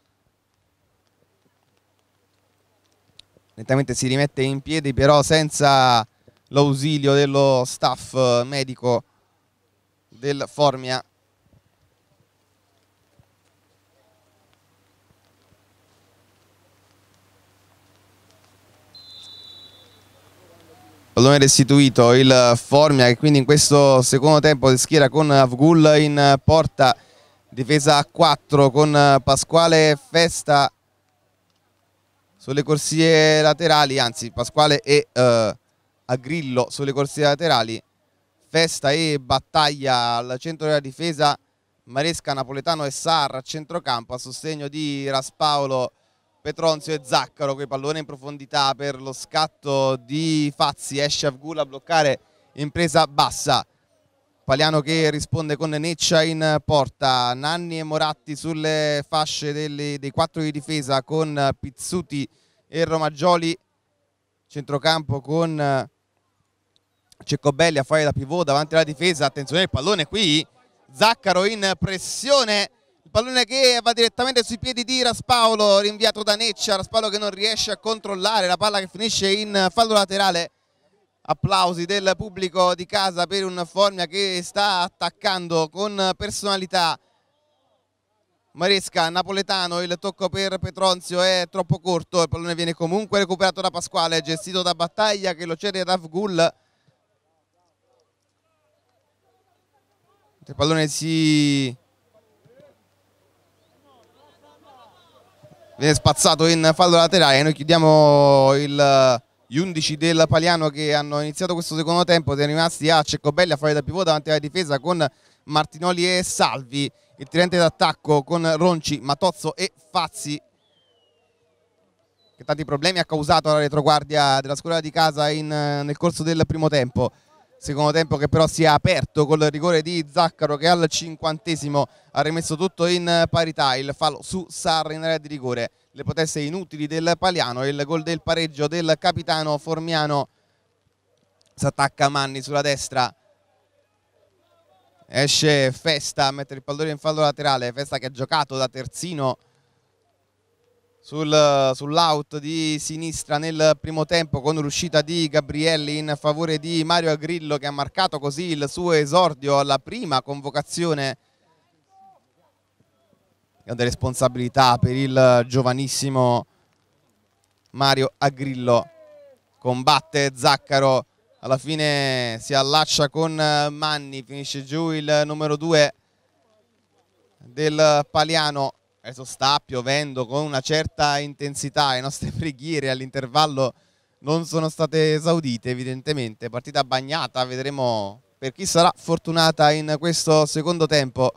Lentamente si rimette in piedi però senza l'ausilio dello staff eh, medico del Formia. Pallone restituito il Formia che quindi in questo secondo tempo si schiera con Avgul in porta, difesa a 4 con eh, Pasquale Festa sulle corsie laterali, anzi Pasquale e eh, a sulle corsie laterali, Festa e Battaglia al centro della difesa, Maresca, Napoletano e Sarra a centrocampo a sostegno di Raspaolo, Petronzio e Zaccaro, quei pallone in profondità per lo scatto di Fazzi, esce Avgula a bloccare impresa bassa, Paliano che risponde con Neccia in porta, Nanni e Moratti sulle fasce delle, dei quattro di difesa con Pizzuti e Romaggioli, centrocampo con eh, Ceccobelli a fare da pivot davanti alla difesa, attenzione il pallone qui, Zaccaro in pressione, il pallone che va direttamente sui piedi di Raspaolo, rinviato da Neccia, Raspaolo che non riesce a controllare, la palla che finisce in fallo laterale applausi del pubblico di casa per un Formia che sta attaccando con personalità Maresca, Napoletano, il tocco per Petronzio è troppo corto, il pallone viene comunque recuperato da Pasquale, gestito da Battaglia che lo cede ad Avgul. Il pallone si... viene spazzato in fallo laterale, noi chiudiamo il gli undici del Paliano che hanno iniziato questo secondo tempo sono rimasti a Ceccobelli a fare da pivot davanti alla difesa con Martinoli e Salvi, il tirante d'attacco con Ronci, Matozzo e Fazzi che tanti problemi ha causato la retroguardia della squadra di casa in, nel corso del primo tempo secondo tempo che però si è aperto col rigore di Zaccaro che al cinquantesimo ha rimesso tutto in parità il fallo su Sarri in area di rigore le potesse inutili del Paliano e il gol del pareggio del capitano Formiano s'attacca Manni sulla destra esce Festa a mettere il pallone in fallo laterale Festa che ha giocato da terzino sul, sull'out di sinistra nel primo tempo con l'uscita di Gabrielli in favore di Mario Agrillo che ha marcato così il suo esordio alla prima convocazione grande responsabilità per il giovanissimo Mario Agrillo. Combatte Zaccaro, alla fine si allaccia con Manni, finisce giù il numero 2 del Paliano. Adesso sta piovendo con una certa intensità, le nostre [LAUGHS] preghiere all'intervallo non sono state esaudite evidentemente, partita bagnata, vedremo per chi sarà fortunata in questo secondo tempo.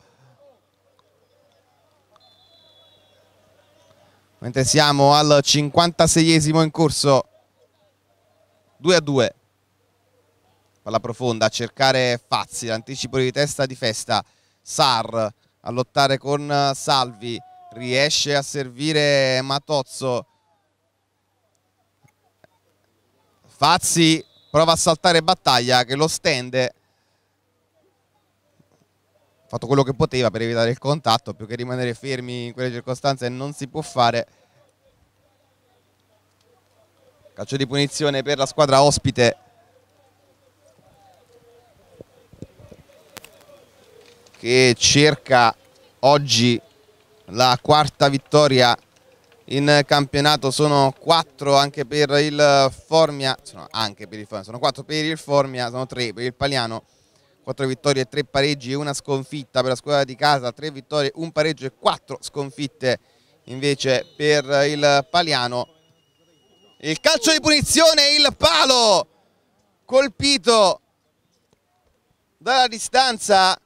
mentre siamo al 56esimo in corso 2 a 2 palla profonda a cercare Fazzi l'anticipo di testa di Festa Sar a lottare con Salvi riesce a servire Matozzo Fazzi prova a saltare battaglia che lo stende fatto quello che poteva per evitare il contatto, più che rimanere fermi in quelle circostanze non si può fare. Calcio di punizione per la squadra ospite. Che cerca oggi la quarta vittoria in campionato sono 4 anche per il Formia, sono anche per il Formia, sono 4 per il Formia, sono 3 per il Paliano 4 vittorie 3 pareggi e una sconfitta per la squadra di casa, 3 vittorie, 1 pareggio e 4 sconfitte invece per il Paliano. Il calcio di punizione, il palo colpito dalla distanza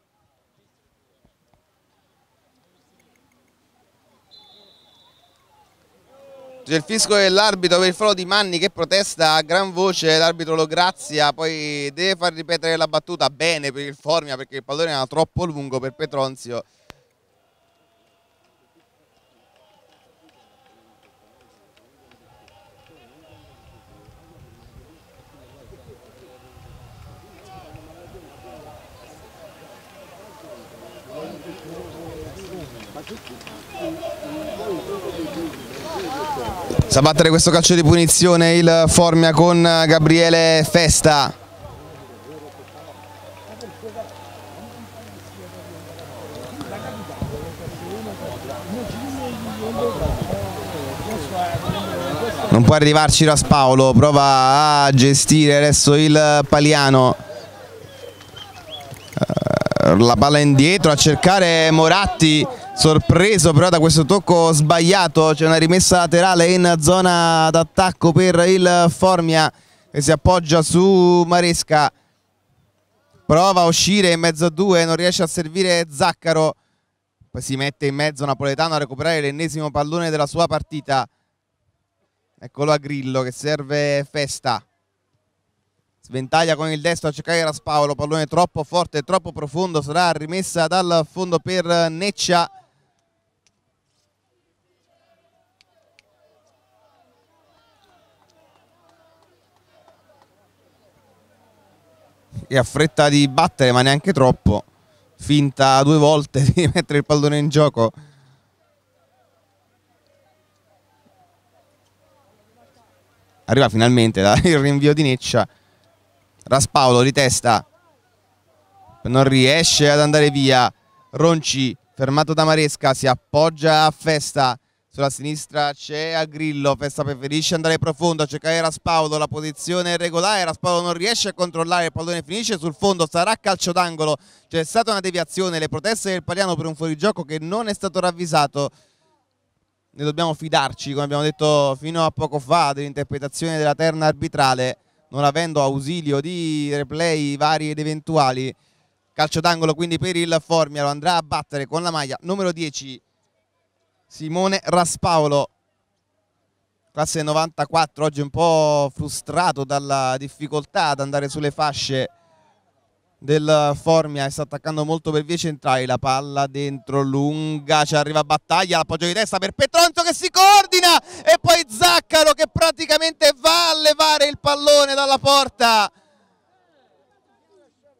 C'è il fisco dell'arbitro per il fallo di Manni che protesta a gran voce, l'arbitro lo grazia, poi deve far ripetere la battuta bene per il Formia perché il pallone era troppo lungo per Petronzio. Ma tutti sa battere questo calcio di punizione il Formia con Gabriele Festa. Non può arrivarci Raspaolo, prova a gestire adesso il Paliano. Eh, la palla indietro a cercare Moratti sorpreso però da questo tocco sbagliato, c'è una rimessa laterale in zona d'attacco per il Formia che si appoggia su Maresca, prova a uscire in mezzo a due, non riesce a servire Zaccaro, poi si mette in mezzo Napoletano a recuperare l'ennesimo pallone della sua partita, eccolo a Grillo che serve Festa. Sventaglia con il destro a cercare Raspaolo, pallone troppo forte, troppo profondo, sarà rimessa dal fondo per Neccia che ha fretta di battere, ma neanche troppo. Finta due volte [LAUGHS] di mettere il pallone in gioco. Arriva finalmente [LAUGHS] il rinvio di Neccia. Raspaolo di testa. Non riesce ad andare via. Ronci fermato da Maresca si appoggia a Festa. Sulla sinistra c'è Agrillo, Festa preferisce andare profondo, a cercare Raspaolo, la posizione è regolare, Raspaolo non riesce a controllare, il pallone finisce sul fondo, sarà calcio d'angolo, c'è stata una deviazione, le proteste del Paliano per un fuorigioco che non è stato ravvisato. Ne dobbiamo fidarci, come abbiamo detto fino a poco fa, dell'interpretazione della terna arbitrale, non avendo ausilio di replay vari ed eventuali. Calcio d'angolo quindi per il Formia, lo andrà a battere con la maglia numero 10 Simone Raspaolo, classe 94, oggi un po' frustrato dalla difficoltà ad andare sulle fasce del Formia e sta attaccando molto per vie centrali, la palla dentro lunga, ci arriva Battaglia, l'appoggio di testa per Petronzo che si coordina e poi Zaccaro che praticamente va a levare il pallone dalla porta.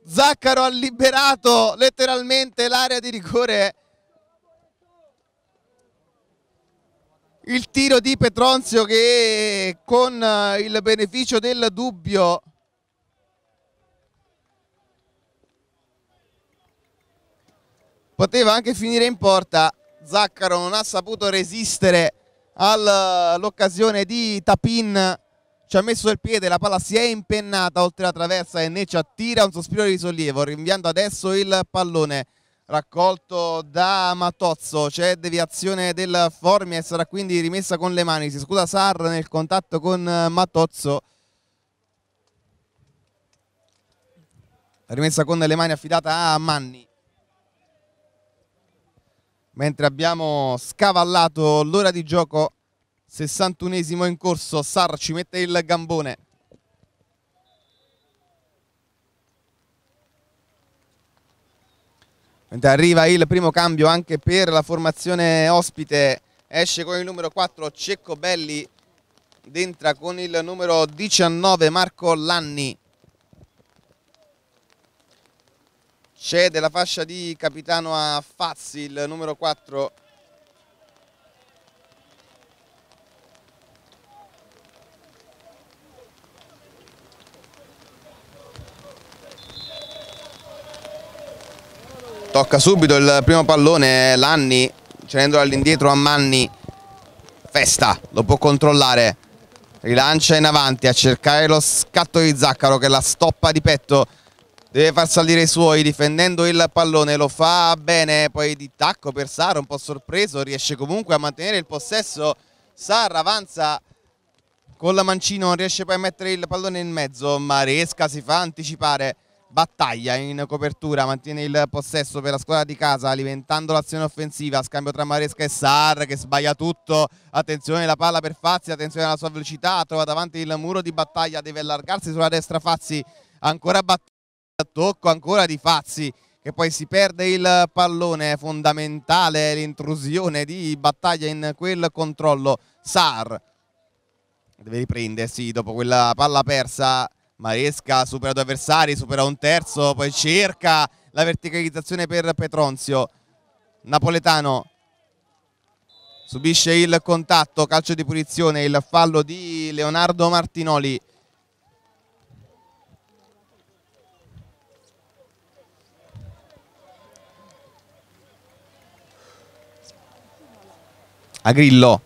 Zaccaro ha liberato letteralmente l'area di rigore il tiro di Petronzio che con eh, il beneficio del dubbio poteva anche finire in porta Zaccaro non ha saputo resistere all'occasione eh, di Tapin ci ha messo il piede, la palla si è impennata oltre la traversa e Necci attira un sospiro di sollievo rinviando adesso il pallone raccolto da Matozzo, c'è deviazione del Formia e sarà quindi rimessa con le mani, si scusa Sar nel contatto con eh, Matozzo. La rimessa con le mani affidata a Manni. Mentre abbiamo scavallato l'ora di gioco, 61esimo in corso, Sar ci mette il gambone. Mentre arriva il primo cambio anche per la formazione ospite, esce con il numero 4 Cecco Belli, entra con il numero 19 Marco Lanni. Cede la fascia di capitano a Fazzi, il numero 4 Tocca subito il primo pallone, Lanni cedendolo all'indietro a Manni. Festa, lo può controllare. Rilancia in avanti a cercare lo scatto di Zaccaro che la stoppa di petto. Deve far salire i suoi difendendo il pallone, lo fa bene, poi di tacco per Sara, un po' sorpreso, riesce comunque a mantenere il possesso. Sarra avanza con la mancino, non riesce poi a mettere il pallone in mezzo, Maresca si fa anticipare. Battaglia in copertura, mantiene il possesso per la squadra di casa, alimentando l'azione offensiva, scambio tra Maresca e Sar che sbaglia tutto, attenzione la palla per Fazzi, attenzione alla sua velocità, trova davanti il muro di battaglia, deve allargarsi sulla destra Fazzi, ancora battaglia, tocco ancora di Fazzi che poi si perde il pallone, fondamentale l'intrusione di battaglia in quel controllo, Sar deve riprendersi dopo quella palla persa Maresca supera due avversari, supera un terzo, poi cerca la verticalizzazione per Petronzio. Napoletano subisce il contatto, calcio di punizione, il fallo di Leonardo Martinoli. Agrillo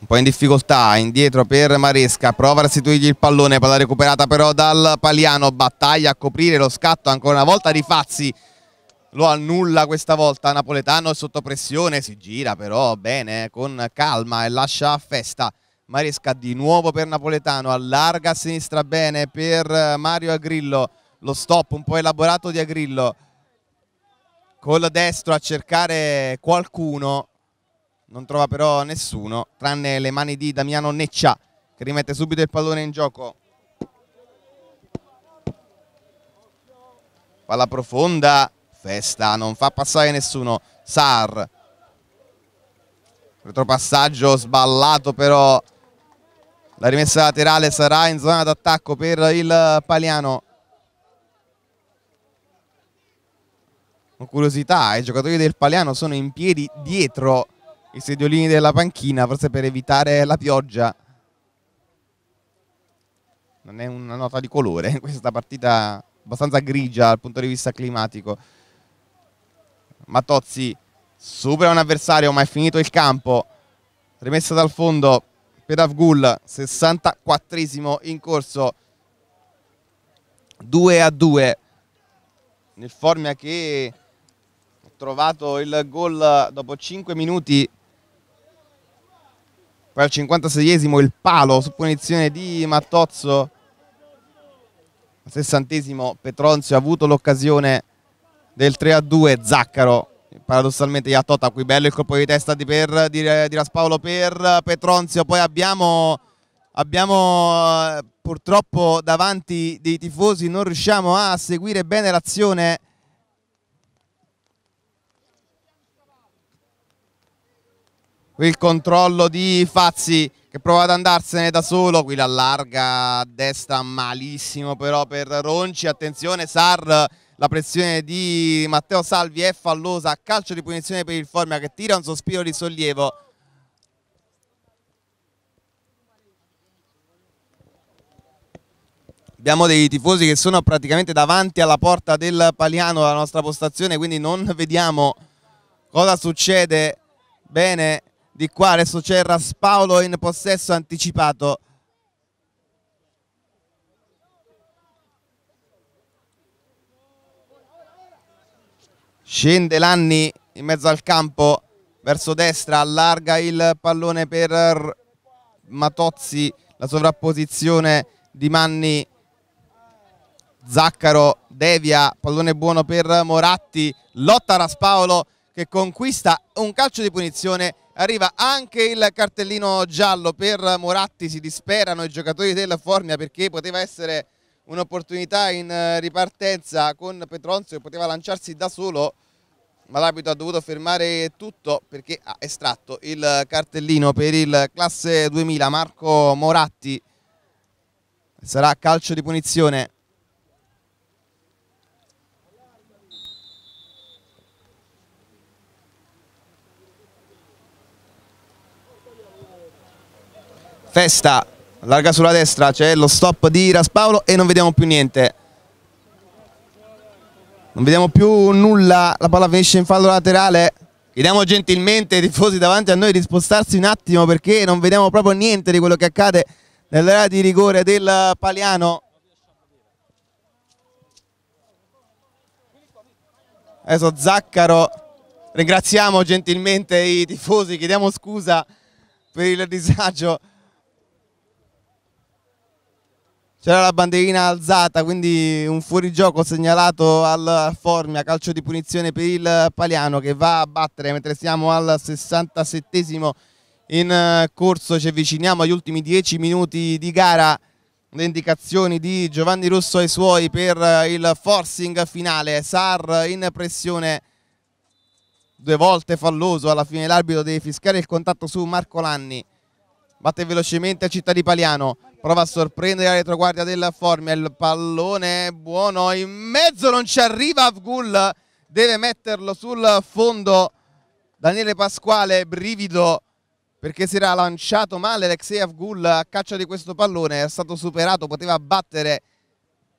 un po' in difficoltà, indietro per Maresca, prova a restituirgli il pallone, palla recuperata però dal Paliano, battaglia a coprire lo scatto ancora una volta di Fazzi, lo annulla questa volta Napoletano è sotto pressione, si gira però bene, eh, con calma e lascia a festa. Maresca di nuovo per Napoletano, allarga a sinistra bene per Mario Agrillo, lo stop un po' elaborato di Agrillo, col destro a cercare qualcuno, non trova però nessuno, tranne le mani di Damiano Neccia che rimette subito il pallone in gioco. Palla profonda, Festa, non fa passare nessuno, Sar. Retropassaggio sballato però, la rimessa laterale sarà in zona d'attacco per il Paliano. Con curiosità, i giocatori del Paliano sono in piedi dietro i sediolini della panchina, forse per evitare la pioggia. Non è una nota di colore, [LAUGHS] questa partita abbastanza grigia dal punto di vista climatico. Matozzi supera un avversario ma è finito il campo. Rimessa dal fondo per Avgul, 64 esimo in corso, 2 a 2. Nel Formia che ha trovato il gol dopo 5 minuti poi al 56esimo il palo su punizione di Mattozzo. Al 60esimo Petronzio ha avuto l'occasione del 3 a 2. Zaccaro paradossalmente Iattota qui bello il colpo di testa di, per, di, di Raspaolo per Petronzio poi abbiamo, abbiamo eh, purtroppo davanti dei tifosi non riusciamo a seguire bene l'azione il controllo di Fazzi che prova ad andarsene da solo, qui l'allarga a destra malissimo però per Ronci, attenzione Sar, la pressione di Matteo Salvi è fallosa, calcio di punizione per il Formia che tira un sospiro di sollievo. Abbiamo dei tifosi che sono praticamente davanti alla porta del Paliano, la nostra postazione, quindi non vediamo cosa succede. Bene, di qua adesso c'è Raspaolo in possesso anticipato scende Lanni in mezzo al campo verso destra allarga il pallone per Matozzi la sovrapposizione di Manni Zaccaro devia pallone buono per Moratti lotta Raspaolo che conquista un calcio di punizione arriva anche il cartellino giallo per Moratti, si disperano i giocatori della Formia perché poteva essere un'opportunità in eh, ripartenza con Petronzio che poteva lanciarsi da solo ma l'arbitro ha dovuto fermare tutto perché ha estratto il cartellino per il classe 2000 Marco Moratti sarà calcio di punizione Festa, larga sulla destra, c'è lo stop di Raspaolo e non vediamo più niente. Non vediamo più nulla, la palla finisce in fallo laterale. Chiediamo gentilmente ai tifosi davanti a noi di spostarsi un attimo perché non vediamo proprio niente di quello che accade nell'area di rigore del Paliano. Adesso Zaccaro, ringraziamo gentilmente i tifosi, chiediamo scusa per il disagio c'era la banderina alzata, quindi un fuorigioco segnalato al Formia, calcio di punizione per il Paliano che va a battere mentre siamo al 67 in eh, corso, ci avviciniamo agli ultimi 10 minuti di gara, le indicazioni di Giovanni Russo ai suoi per eh, il forcing finale, Sar in pressione due volte falloso, alla fine l'arbitro deve fiscare il contatto su Marco Lanni, batte velocemente a Città di Paliano, prova a sorprendere la retroguardia della Formia, il pallone è buono, in mezzo non ci arriva Avgul, deve metterlo sul fondo Daniele Pasquale, brivido perché si era lanciato male Alexei Avgul a caccia di questo pallone, è stato superato, poteva battere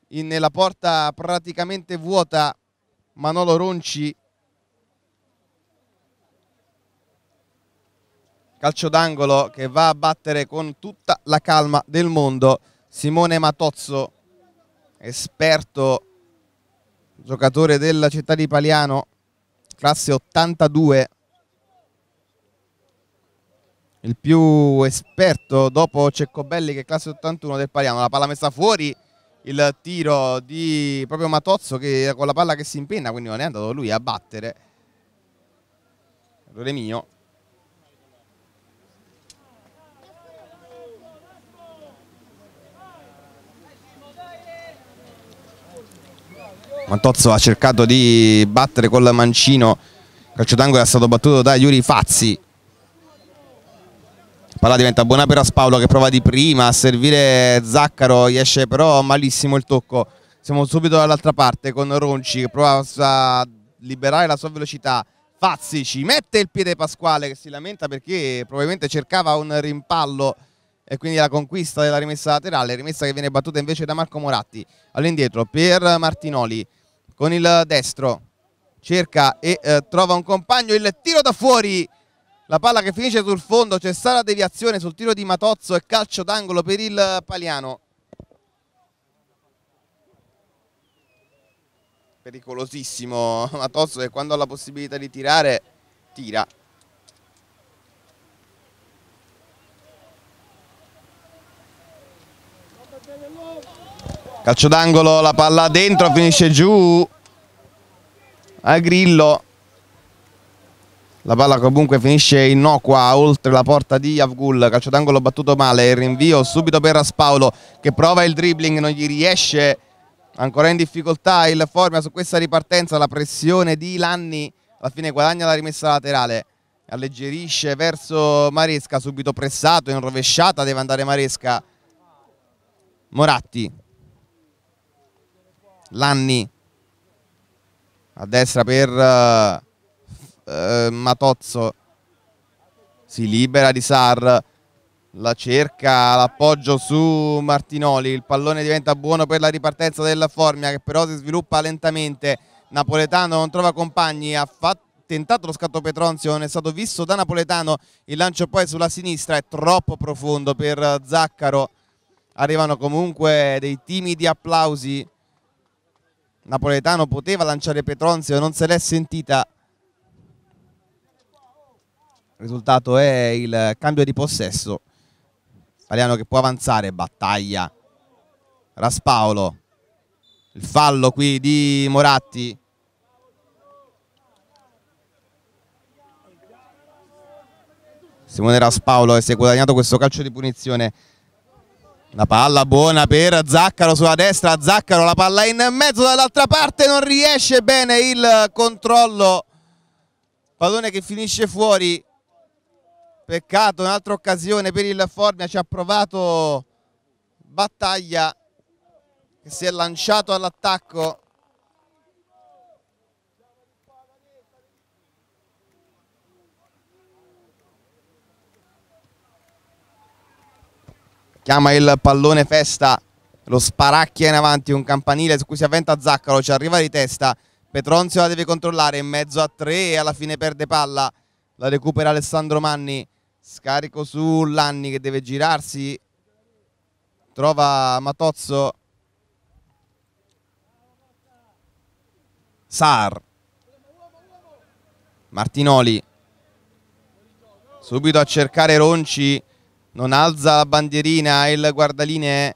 nella porta praticamente vuota Manolo Ronci calcio d'angolo che va a battere con tutta la calma del mondo Simone Matozzo, esperto giocatore della città di Paliano, classe 82, il più esperto dopo Ceccobelli che è classe 81 del Paliano, la palla messa fuori, il tiro di proprio Matozzo che con la palla che si impenna quindi non è andato lui a battere, errore mio, Mantozzo ha cercato di battere col mancino, calcio d'angolo è stato battuto da Yuri Fazzi. Palla diventa buona per Aspaolo che prova di prima a servire Zaccaro, gli esce però malissimo il tocco. Siamo subito dall'altra parte con Ronci che prova a liberare la sua velocità. Fazzi ci mette il piede Pasquale che si lamenta perché probabilmente cercava un rimpallo e quindi la conquista della rimessa laterale, rimessa che viene battuta invece da Marco Moratti all'indietro per Martinoli con il destro, cerca e eh, trova un compagno, il tiro da fuori, la palla che finisce sul fondo, c'è stata deviazione sul tiro di Matozzo e calcio d'angolo per il Paliano. Pericolosissimo [LAUGHS] Matozzo che quando ha la possibilità di tirare, tira. Calcio d'angolo, la palla dentro, finisce giù a Grillo. La palla comunque finisce innocua oltre la porta di Avgul, calcio d'angolo battuto male, il rinvio subito per Raspaolo che prova il dribbling, non gli riesce, ancora in difficoltà il Formia su questa ripartenza, la pressione di Lanni, alla fine guadagna la rimessa laterale, alleggerisce verso Maresca, subito pressato in rovesciata, deve andare Maresca, Moratti Lanni a destra per eh, eh Matozzo si libera di Sar la cerca l'appoggio su Martinoli il pallone diventa buono per la ripartenza della Formia che però si sviluppa lentamente Napoletano non trova compagni ha fatto tentato lo scatto Petronzio, non è stato visto da Napoletano, il lancio poi sulla sinistra è troppo profondo per Zaccaro, arrivano comunque dei timidi applausi Napoletano poteva lanciare Petronzio, non se l'è sentita. Il risultato è il cambio di possesso. Italiano che può avanzare, battaglia. Raspaolo. Il fallo qui di Moratti. Simone Raspaolo che si è guadagnato questo calcio di punizione la palla buona per Zaccaro sulla destra, Zaccaro la palla in mezzo dall'altra parte, non riesce bene il controllo. Pallone che finisce fuori. Peccato, un'altra occasione per il Formia, ci ha provato Battaglia si è lanciato all'attacco chiama il pallone festa, lo sparacchia in avanti, un campanile su cui si avventa Zaccaro, ci arriva di testa, Petronzio la deve controllare in mezzo a tre e alla fine perde palla, la recupera Alessandro Manni, scarico su Lanni che deve girarsi, trova Matozzo, Sar, Martinoli, subito a cercare Ronci, non alza la bandierina il guardaline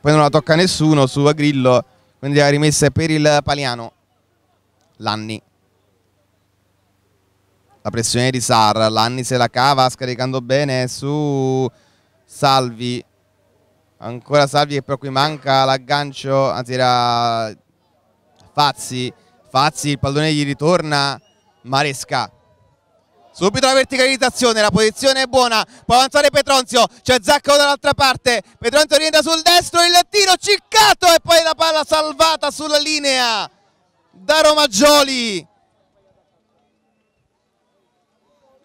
poi non la tocca nessuno su Grillo quindi la rimessa è per il Paliano Lanni la pressione di Sar Lanni se la cava scaricando bene su Salvi ancora Salvi che però qui manca l'aggancio anzi era Fazzi Fazzi il pallone gli ritorna Maresca Subito la verticalizzazione, la posizione è buona, può avanzare Petronzio, c'è Zacco dall'altra parte, Petronzio rientra sul destro, il tiro ciccato e poi la palla salvata sulla linea da Romaggioli.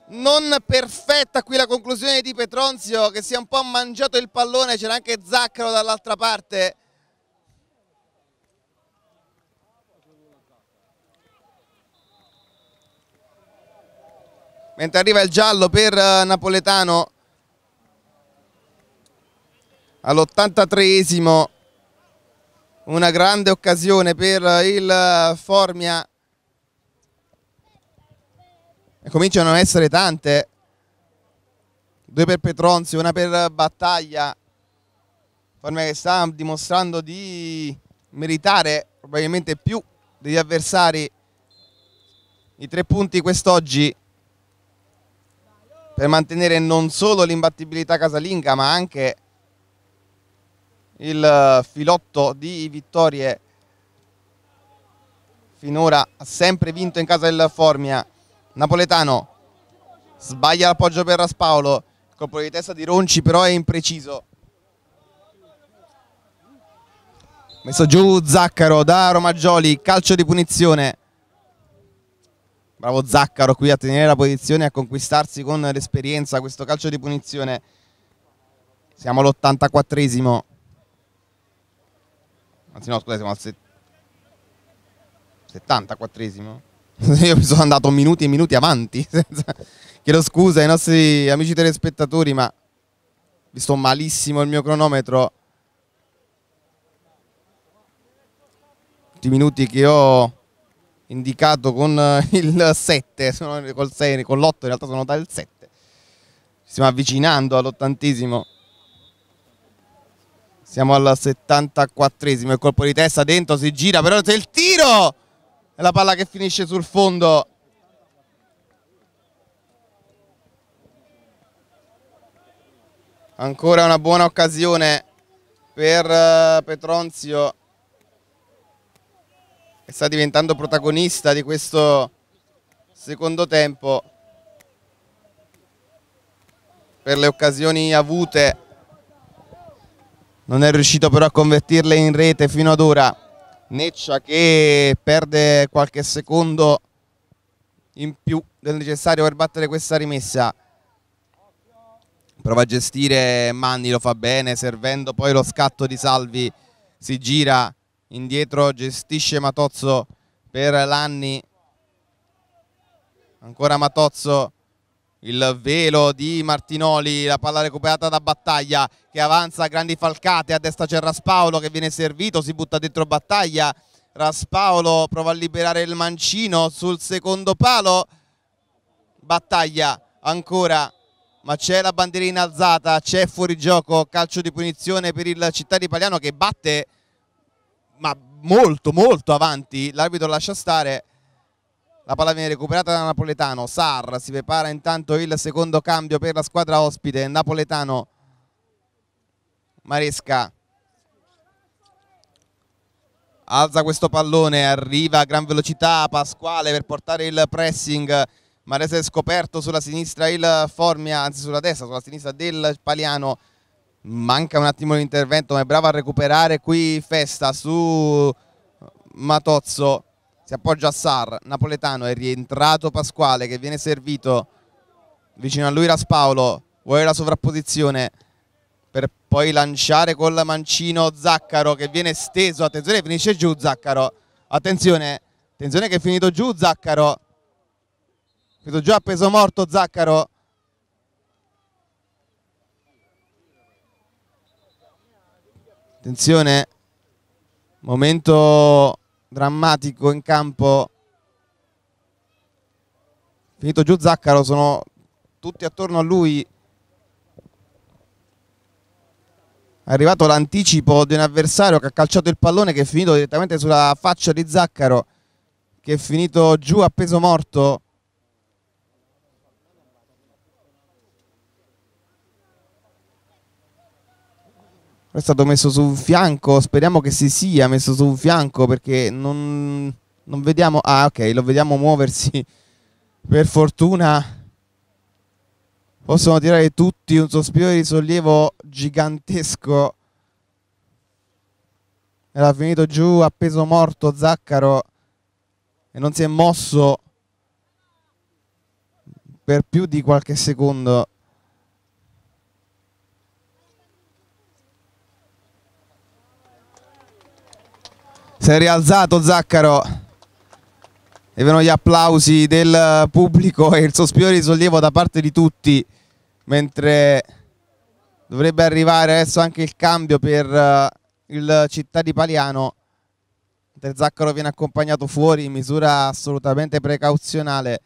non perfetta qui la conclusione di Petronzio che si è un po' mangiato il pallone, c'era anche Zaccaro dall'altra parte mentre arriva il giallo per eh, Napoletano all'83esimo una grande occasione per eh, il eh, Formia e cominciano a essere tante due per Petronzi, una per Battaglia Formia che sta dimostrando di meritare probabilmente più degli avversari i tre punti quest'oggi per mantenere non solo l'imbattibilità casalinga ma anche il eh, filotto di vittorie finora ha sempre vinto in casa del Formia Napoletano sbaglia l'appoggio per Raspaolo colpo di testa di Ronci però è impreciso messo giù Zaccaro da Romaggioli calcio di punizione bravo Zaccaro qui a tenere la posizione e a conquistarsi con l'esperienza questo calcio di punizione. Siamo all'84esimo. Anzi no, scusate siamo al 74esimo. [LAUGHS] Io mi sono andato minuti e minuti avanti. [LAUGHS] Chiedo scusa ai nostri amici telespettatori, ma visto malissimo il mio cronometro. Tutti i minuti che ho indicato con eh, [LAUGHS] il 7, sono col 6, con l'8 in realtà sono dal 7. Ci stiamo avvicinando all'ottantesimo. Siamo al 74esimo, il colpo di testa dentro, si gira, però c'è il tiro! È la palla che finisce sul fondo. Ancora una buona occasione per eh, Petronzio che sta diventando protagonista di questo secondo tempo per le occasioni avute non è riuscito però a convertirle in rete fino ad ora Neccia che perde qualche secondo in più del necessario per battere questa rimessa prova a gestire Manni lo fa bene servendo poi lo scatto di Salvi si gira indietro gestisce Matozzo per Lanni ancora Matozzo il velo di Martinoli, la palla recuperata da Battaglia che avanza a grandi falcate, a destra c'è Raspaolo che viene servito, si butta dentro Battaglia, Raspaolo prova a liberare il mancino sul secondo palo, Battaglia ancora ma c'è la bandierina alzata, c'è fuorigioco, calcio di punizione per il Città di Pagliano che batte ma molto molto avanti, l'arbitro lascia stare, la palla viene recuperata da Napoletano, Sar si prepara intanto il secondo cambio per la squadra ospite, Napoletano, Maresca alza questo pallone, arriva a gran velocità Pasquale per portare il pressing, Marese è scoperto sulla sinistra il Formia, anzi sulla destra, sulla sinistra del Paliano, manca un attimo l'intervento ma è bravo a recuperare qui Festa su Matozzo si appoggia a Sar, Napoletano è rientrato Pasquale che viene servito vicino a lui Raspaolo vuole la sovrapposizione per poi lanciare col mancino Zaccaro che viene steso attenzione finisce giù Zaccaro attenzione, attenzione che è finito giù Zaccaro finito giù a peso morto Zaccaro Attenzione, momento drammatico in campo. Finito giù Zaccaro, sono tutti attorno a lui. È arrivato l'anticipo di un avversario che ha calciato il pallone che è finito direttamente sulla faccia di Zaccaro che è finito giù appeso morto è stato messo su un fianco, speriamo che si sia messo su un fianco perché non, non vediamo... Ah ok, lo vediamo muoversi. [LAUGHS] Per fortuna possono tirare tutti un sospiro di sollievo gigantesco. Era finito giù appeso morto Zaccaro e non si è mosso per più di qualche secondo. Si è rialzato Zaccaro. E vedono gli applausi del pubblico e il sospiro di sollievo da parte di tutti. Mentre dovrebbe arrivare adesso anche il cambio per eh, il città di Paliano. Zaccaro viene accompagnato fuori in misura assolutamente precauzionale.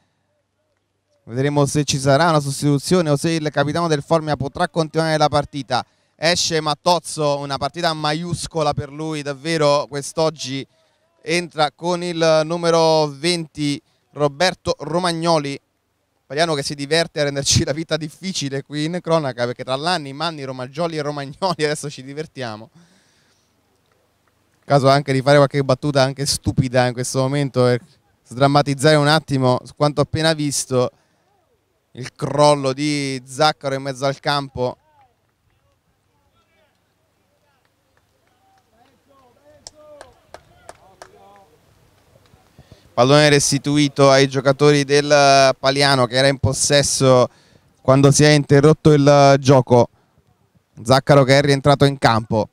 Vedremo se ci sarà una sostituzione o se il capitano del Formia potrà continuare la partita esce Mattozzo, una partita maiuscola per lui davvero quest'oggi, entra con il numero 20 Roberto Romagnoli, Pariano che si diverte a renderci la vita difficile qui in cronaca perché tra Lanni, Manni, Romagnoli e Romagnoli adesso ci divertiamo. Caso anche di fare qualche battuta anche stupida in questo momento e sdrammatizzare un attimo quanto appena visto il crollo di Zaccaro in mezzo al campo pallone restituito ai giocatori del eh, Paliano che era in possesso quando si è interrotto il eh, gioco. Zaccaro che è rientrato in campo.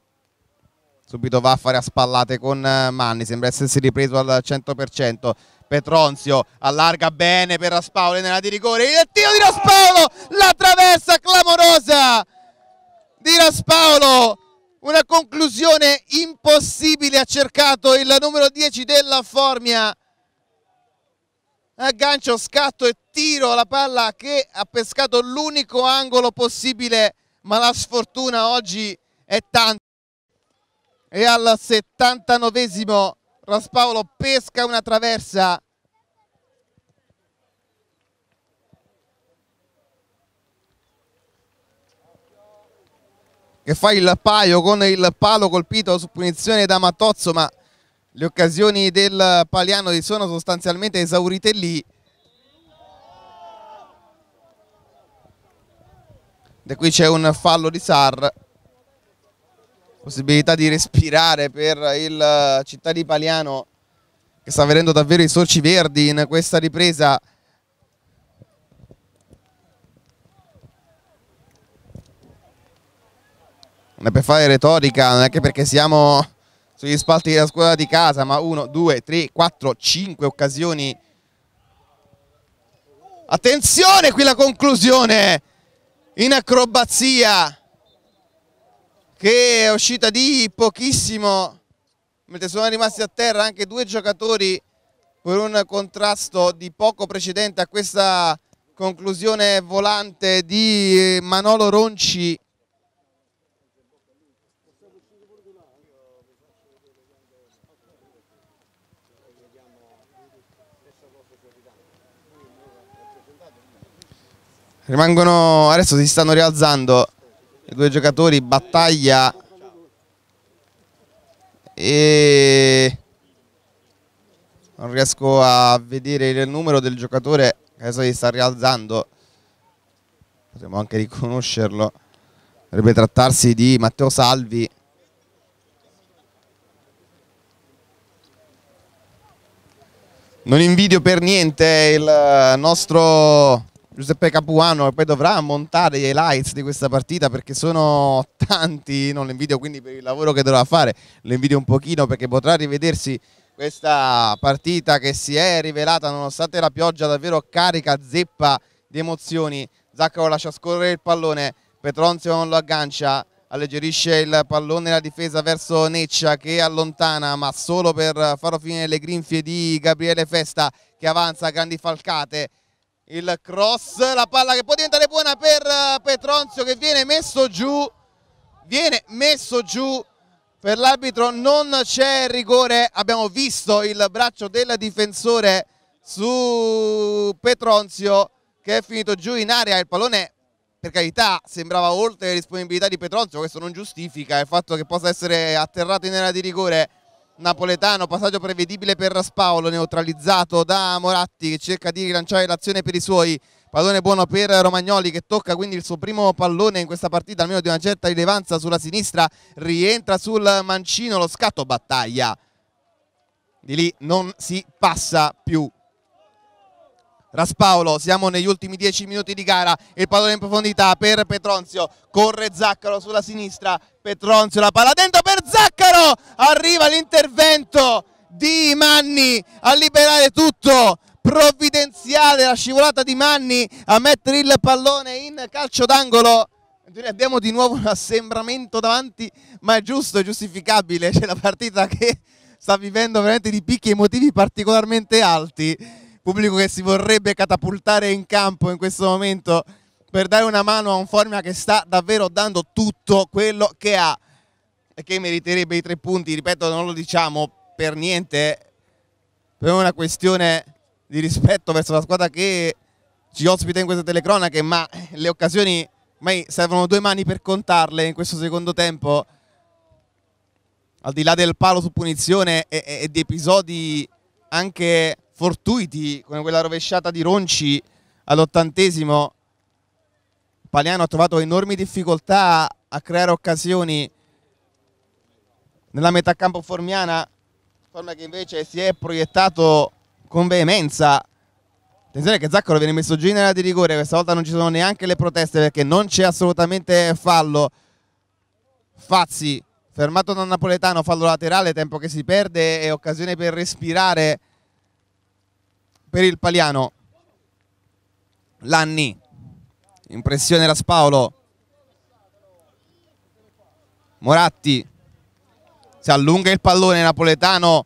Subito va a fare a spallate con eh, Manni, sembra essersi ripreso al 100%. Petronzio allarga bene per Raspaolo nella di rigore. Il tiro di Raspaolo, la traversa clamorosa di Raspaolo. Una conclusione impossibile ha cercato il numero 10 della Formia aggancio, scatto e tiro alla palla che ha pescato l'unico angolo possibile ma la sfortuna oggi è tanta e al 79esimo Raspaolo pesca una traversa che fa il paio con il palo colpito su punizione da Mattozzo ma le occasioni del Paliano si sono sostanzialmente esaurite lì e qui c'è un fallo di Sar possibilità di respirare per il città di Paliano che sta vedendo davvero i sorci verdi in questa ripresa non è per fare retorica non è che perché siamo sugli spalti della squadra di casa, ma 1, 2, 3, 4, 5 occasioni. Attenzione qui la conclusione in acrobazia che è uscita di pochissimo, mentre sono rimasti a terra anche due giocatori per un contrasto di poco precedente a questa conclusione volante di Manolo Ronci Rimangono, adesso si stanno rialzando i due giocatori, battaglia e non riesco a vedere il numero del giocatore adesso si sta rialzando, potremmo anche riconoscerlo, dovrebbe trattarsi di Matteo Salvi. Non invidio per niente il nostro Giuseppe Capuano che poi dovrà montare gli highlights di questa partita perché sono [LAUGHS] tanti, non l'invidio quindi per il lavoro che dovrà fare, l'invidio un pochino perché potrà rivedersi questa partita che si è rivelata nonostante la pioggia davvero carica, zeppa di emozioni, Zaccaro lascia scorrere il pallone, Petronzio non lo aggancia, alleggerisce il pallone la difesa verso Neccia che allontana ma solo per farlo finire le grinfie di Gabriele Festa che avanza a grandi falcate il cross, la palla che può diventare buona per eh, Petronzio che viene messo giù, viene messo giù per l'arbitro, non c'è rigore, abbiamo visto il braccio del difensore su Petronzio che è finito giù in area, il pallone per carità sembrava oltre le disponibilità di Petronzio, questo non giustifica il fatto che possa essere atterrato in area di rigore napoletano, passaggio prevedibile per Raspaolo, neutralizzato da Moratti che cerca di rilanciare l'azione per i suoi, pallone buono per Romagnoli che tocca quindi il suo primo pallone in questa partita, almeno di una certa rilevanza sulla sinistra, rientra sul mancino, lo scatto battaglia, di lì non si passa più. Raspaolo, siamo negli ultimi 10 minuti di gara, il pallone in profondità per Petronzio, corre Zaccaro sulla sinistra, Petronzio la palla dentro per Zaccaro, arriva l'intervento di Manni a liberare tutto, provvidenziale la scivolata di Manni a mettere il pallone in calcio d'angolo. Abbiamo di nuovo un assembramento davanti, ma è giusto, è giustificabile, c'è la partita che sta vivendo veramente di picchi emotivi particolarmente alti pubblico che si vorrebbe catapultare in campo in questo momento per dare una mano a un Formia che sta davvero dando tutto quello che ha e che meriterebbe i tre punti, ripeto non lo diciamo per niente, per una questione di rispetto verso la squadra che ci ospita in queste telecronache, ma le occasioni ormai servono due mani per contarle in questo secondo tempo, al di là del palo su punizione e, e, e di episodi anche fortuiti come quella rovesciata di Ronci all'ottantesimo. Paliano ha trovato enormi difficoltà a creare occasioni nella metà campo formiana, forma che invece si è proiettato con veemenza. Attenzione che Zaccaro viene messo giù in area di rigore, questa volta non ci sono neanche le proteste perché non c'è assolutamente fallo. Fazzi fermato da Napoletano, fallo laterale, tempo che si perde e occasione per respirare per il Paliano. Lanni, in pressione Spaolo. Moratti, si allunga il pallone napoletano,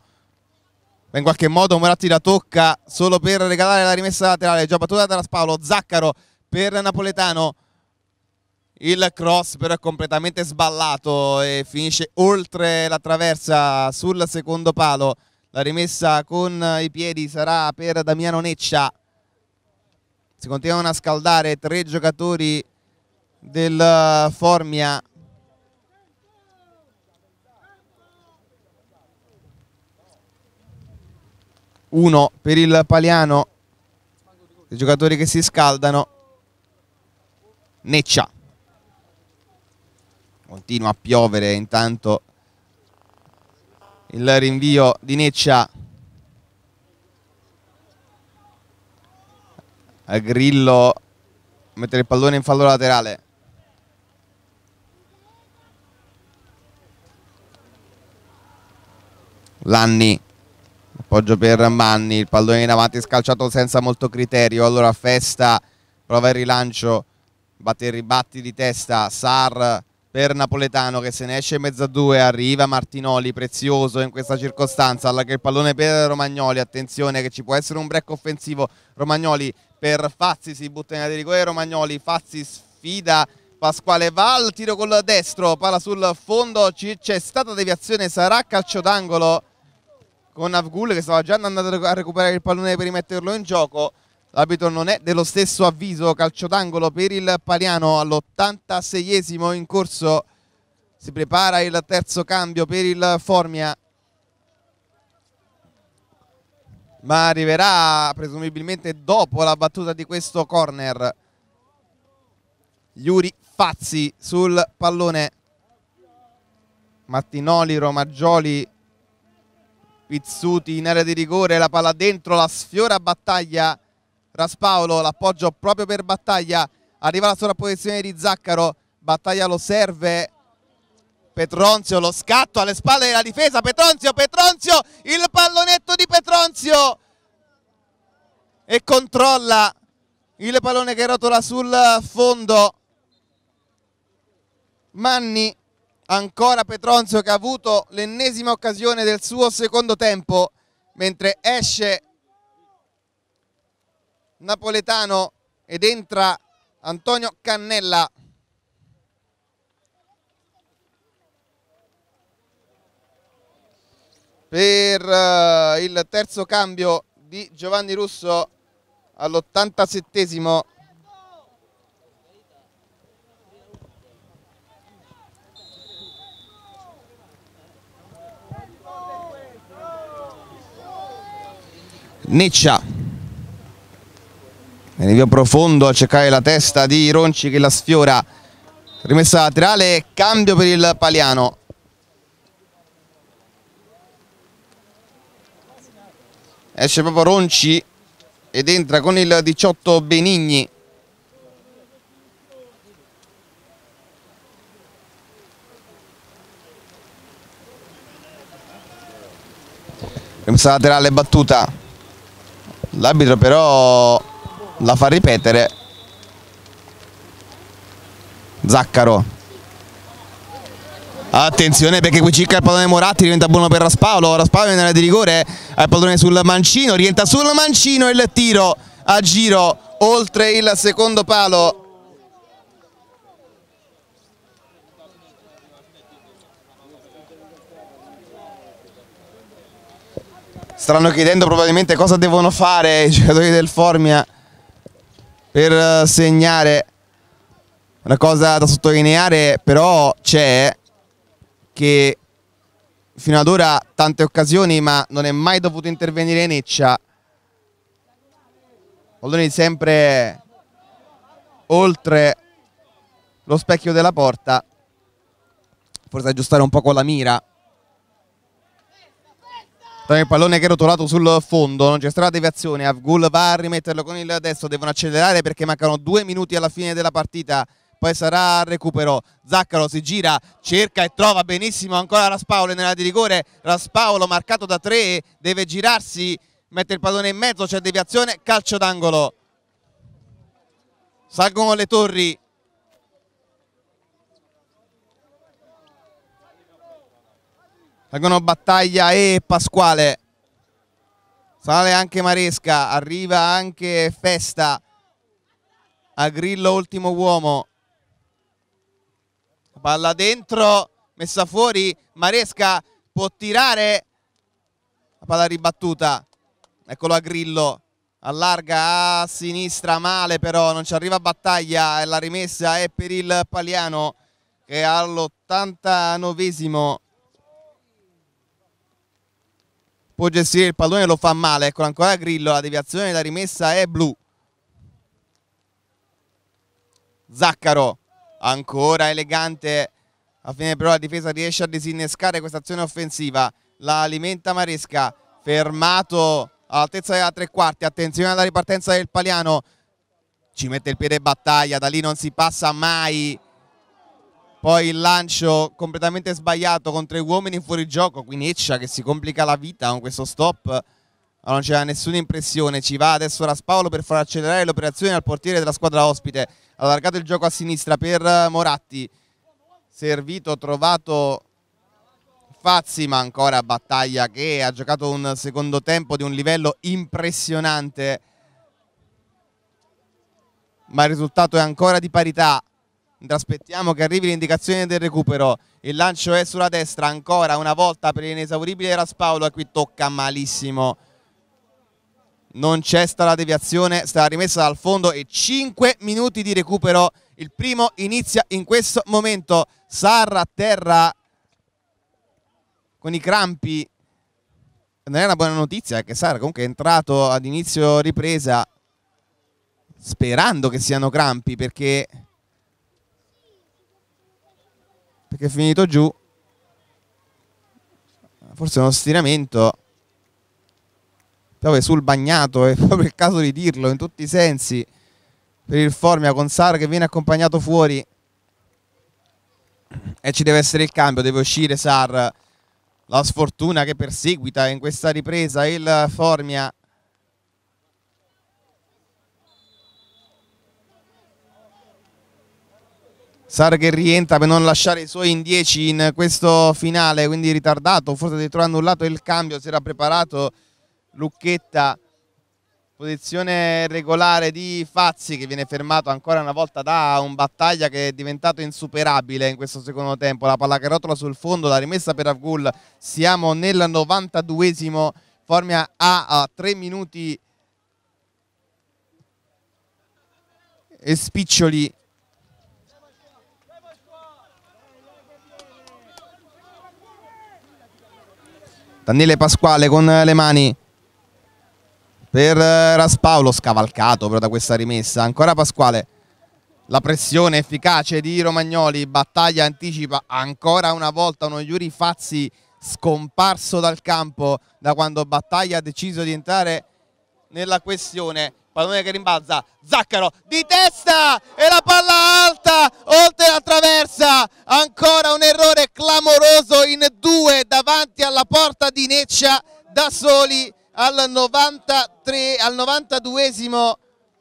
in qualche modo Moratti la tocca solo per regalare la rimessa laterale, già battuta dalla Spaolo, Zaccaro per Napoletano, il cross però è completamente sballato e finisce oltre la traversa sul secondo palo la rimessa con i piedi sarà per Damiano Neccia. Si continuano a scaldare tre giocatori del eh, Formia. Uno per il Paliano, i giocatori che si scaldano. Neccia. Continua a piovere intanto il rinvio di Neccia a Grillo mettere il pallone in fallo laterale Lanni appoggio per Manni il pallone in avanti scalciato senza molto criterio allora Festa prova il rilancio batte i ribatti di testa Sar per Napoletano che se ne esce in mezzo a due, arriva Martinoli, prezioso in questa circostanza, allarga il pallone per Romagnoli, attenzione che ci può essere un break offensivo, Romagnoli per Fazzi si butta in area di rigore, Romagnoli, Fazzi sfida Pasquale Val, tiro col destro, palla sul fondo, c'è stata deviazione, sarà calcio d'angolo con Avgul che stava già andando a recuperare il pallone per rimetterlo in gioco, L'arbitro non è dello stesso avviso, calcio d'angolo per il Paliano all'86esimo in corso. Si prepara il terzo cambio per il Formia. Ma arriverà presumibilmente dopo la battuta di questo corner. Iuri Fazzi sul pallone. Martinoli, Romaggioli, Pizzuti in area di rigore, la palla dentro, la sfiora battaglia Raspaolo, l'appoggio proprio per Battaglia, arriva la sovrapposizione di Zaccaro, Battaglia lo serve, Petronzio lo scatto alle spalle della difesa, Petronzio, Petronzio, il pallonetto di Petronzio e controlla il pallone che rotola sul fondo. Manni, ancora Petronzio che ha avuto l'ennesima occasione del suo secondo tempo, mentre esce napoletano ed entra Antonio Cannella. Per uh, il terzo cambio di Giovanni Russo all87 Neccia Viene via profondo a cercare la testa di Ronci che la sfiora. Rimessa laterale, cambio per il Paliano. Esce proprio Ronci ed entra con il 18 Benigni. Rimessa laterale battuta. L'arbitro però la fa ripetere Zaccaro attenzione perché qui circa il pallone Moratti diventa buono per Raspaolo Raspaolo viene nella di rigore al pallone sul mancino rientra sul mancino il tiro a giro oltre il secondo palo stanno chiedendo probabilmente cosa devono fare i giocatori del Formia per eh, segnare. Una cosa da sottolineare però c'è che fino ad ora tante occasioni ma non è mai dovuto intervenire Neccia. Palloni sempre oltre lo specchio della porta. Forse aggiustare un po' con la mira il pallone che è rotolato sul fondo, non c'è stata deviazione, Avgul va a rimetterlo con il destro, devono accelerare perché mancano due minuti alla fine della partita, poi sarà recupero, Zaccaro si gira, cerca e trova benissimo ancora Raspaolo nella di rigore, Raspaolo marcato da tre, deve girarsi, mette il pallone in mezzo, c'è deviazione, calcio d'angolo. Salgono le torri, Vengono Battaglia e Pasquale. Sale anche Maresca, arriva anche Festa. A Grillo ultimo uomo. Palla dentro, messa fuori, Maresca può tirare. La palla ribattuta. Eccolo a Grillo. Allarga a sinistra, male però, non ci arriva battaglia e la rimessa è per il Paliano che all'89esimo può gestire il pallone, lo fa male, eccola ancora Grillo, la deviazione della rimessa è blu. Zaccaro, ancora elegante, a fine però la difesa riesce a disinnescare questa azione offensiva, la alimenta Maresca, fermato all'altezza della tre quarti, attenzione alla ripartenza del Paliano, ci mette il piede battaglia, da lì non si passa mai poi il lancio completamente sbagliato con tre uomini in fuori gioco, quindi Eccia che si complica la vita con questo stop, ma non c'era nessuna impressione, ci va adesso Raspaolo per far accelerare l'operazione al portiere della squadra ospite, allargato il gioco a sinistra per Moratti, servito, trovato Fazzi ma ancora Battaglia che ha giocato un secondo tempo di un livello impressionante ma il risultato è ancora di parità aspettiamo che arrivi l'indicazione del recupero il lancio è sulla destra ancora una volta per l'inesauribile Raspaolo e qui tocca malissimo non c'è stata la deviazione sta rimessa dal fondo e 5 minuti di recupero il primo inizia in questo momento Sarra a terra con i crampi non è una buona notizia eh, che Sarra comunque è entrato ad inizio ripresa sperando che siano crampi perché perché è finito giù forse uno stiramento piove sul bagnato [LAUGHS] è proprio il caso di dirlo in tutti i sensi per il Formia con Sar che viene accompagnato fuori e ci deve essere il cambio deve uscire Sar la sfortuna che perseguita in questa ripresa il Formia Sar che rientra per non lasciare i suoi in 10 in questo finale, quindi ritardato, forse addirittura annullato il cambio, si era preparato Lucchetta, posizione regolare di Fazzi che viene fermato ancora una volta da un battaglia che è diventato insuperabile in questo secondo tempo, la palla che rotola sul fondo, la rimessa per Avgul, siamo nel 92esimo, Formia ha a 3 minuti e spiccioli Daniele Pasquale con eh, le mani per eh, Raspaolo, scavalcato però da questa rimessa. Ancora Pasquale, la pressione efficace di Romagnoli, battaglia anticipa ancora una volta uno Yuri Fazzi scomparso dal campo da quando Battaglia ha deciso di entrare nella questione pallone che rimbalza, Zaccaro di testa e la palla alta oltre la traversa, ancora un errore clamoroso in due davanti alla porta di Neccia da soli al 93 al 92esimo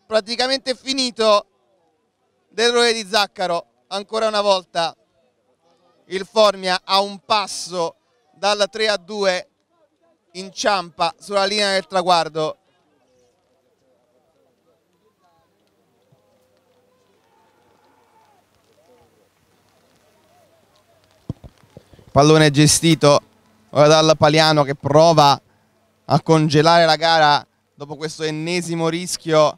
praticamente finito dell'errore di Zaccaro ancora una volta il Formia a un passo dal 3 a 2 inciampa sulla linea del traguardo Pallone gestito ora dal Paliano che prova a congelare la gara dopo questo ennesimo rischio.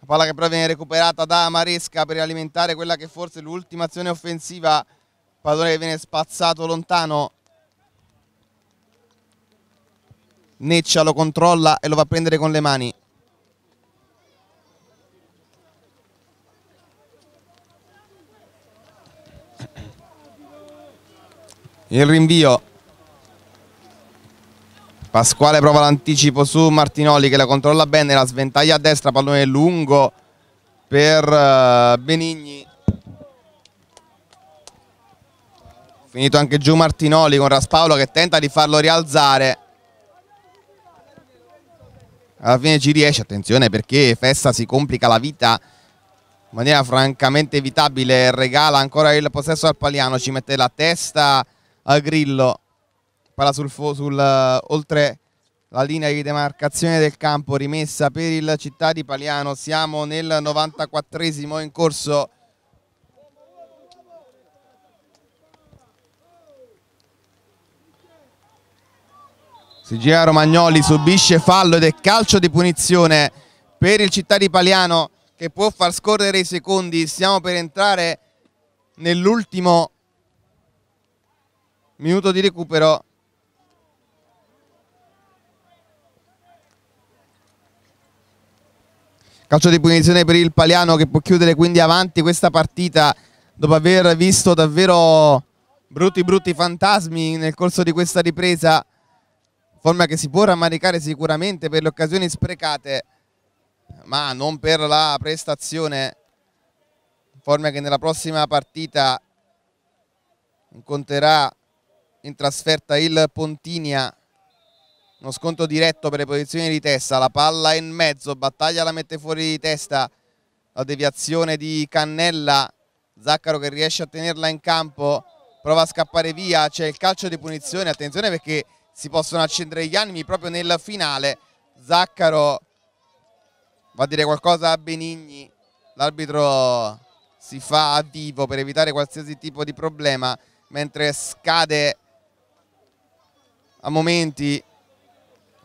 La palla che però viene recuperata da Maresca per alimentare quella che forse è l'ultima azione offensiva. Pallone che viene spazzato lontano. Neccia lo controlla e lo va a prendere con le mani. il rinvio Pasquale prova l'anticipo su Martinoli che la controlla bene la sventaglia a destra pallone lungo per eh, Benigni finito anche giù Martinoli con Raspaolo che tenta di farlo rialzare alla fine ci riesce, attenzione perché Festa si complica la vita in maniera francamente evitabile, regala ancora il possesso al Paliano, ci mette la testa a Grillo, palla sul, sul eh, oltre la linea di demarcazione del campo rimessa per il Città di Paliano, siamo nel 94esimo in corso Sigia Romagnoli subisce fallo ed è calcio di punizione per il Città di Paliano che può far scorrere i secondi. Stiamo per entrare nell'ultimo minuto di recupero calcio di punizione per il Paliano che può chiudere quindi avanti questa partita dopo aver visto davvero brutti brutti fantasmi nel corso di questa ripresa forma che si può rammaricare sicuramente per le occasioni sprecate ma non per la prestazione forma che nella prossima partita incontrerà in trasferta il Pontinia uno sconto diretto per le posizioni di testa la palla in mezzo Battaglia la mette fuori di testa la deviazione di Cannella Zaccaro che riesce a tenerla in campo prova a scappare via c'è il calcio di punizione attenzione perché si possono accendere gli animi proprio nel finale Zaccaro va a dire qualcosa a Benigni l'arbitro si fa a vivo per evitare qualsiasi tipo di problema mentre scade a momenti,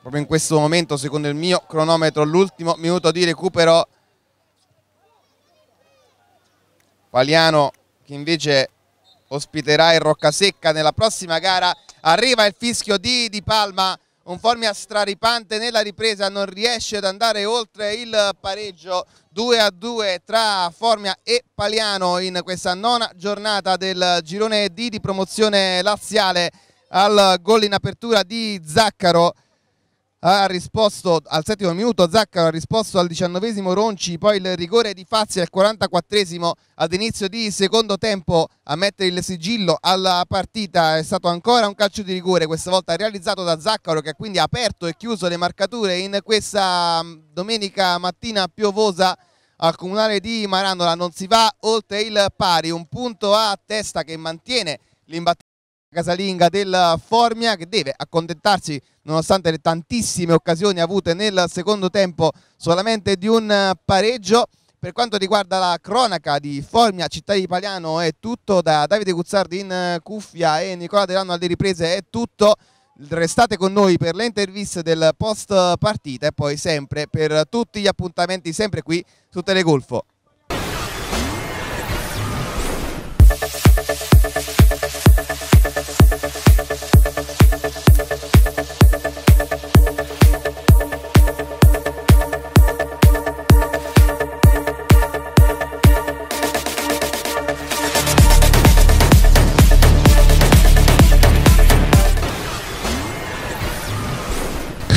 proprio in questo momento, secondo il mio cronometro, l'ultimo minuto di recupero. Paliano che invece ospiterà il Roccasecca nella prossima gara. Arriva il fischio di Di Palma, un Formia straripante nella ripresa, non riesce ad andare oltre il pareggio 2 a 2 tra Formia e Paliano in questa nona giornata del girone D di promozione laziale al gol in apertura di Zaccaro ha risposto al settimo minuto, Zaccaro ha risposto al diciannovesimo Ronci, poi il rigore di Fazzi al 44esimo ad inizio di secondo tempo a mettere il sigillo alla partita è stato ancora un calcio di rigore, questa volta realizzato da Zaccaro che ha quindi aperto e chiuso le marcature in questa mm, domenica mattina piovosa al comunale di Marandola, non si va oltre il pari, un punto a testa che mantiene l'imbattimento casalinga del Formia che deve accontentarsi nonostante le tantissime occasioni avute nel secondo tempo solamente di un eh, pareggio. Per quanto riguarda la cronaca di Formia, Città di Paliano è tutto, da Davide Guzzardi in eh, cuffia e Nicola Delano alle riprese è tutto. Restate con noi per le interviste del post partita e poi sempre per tutti gli appuntamenti, sempre qui su Telegolfo.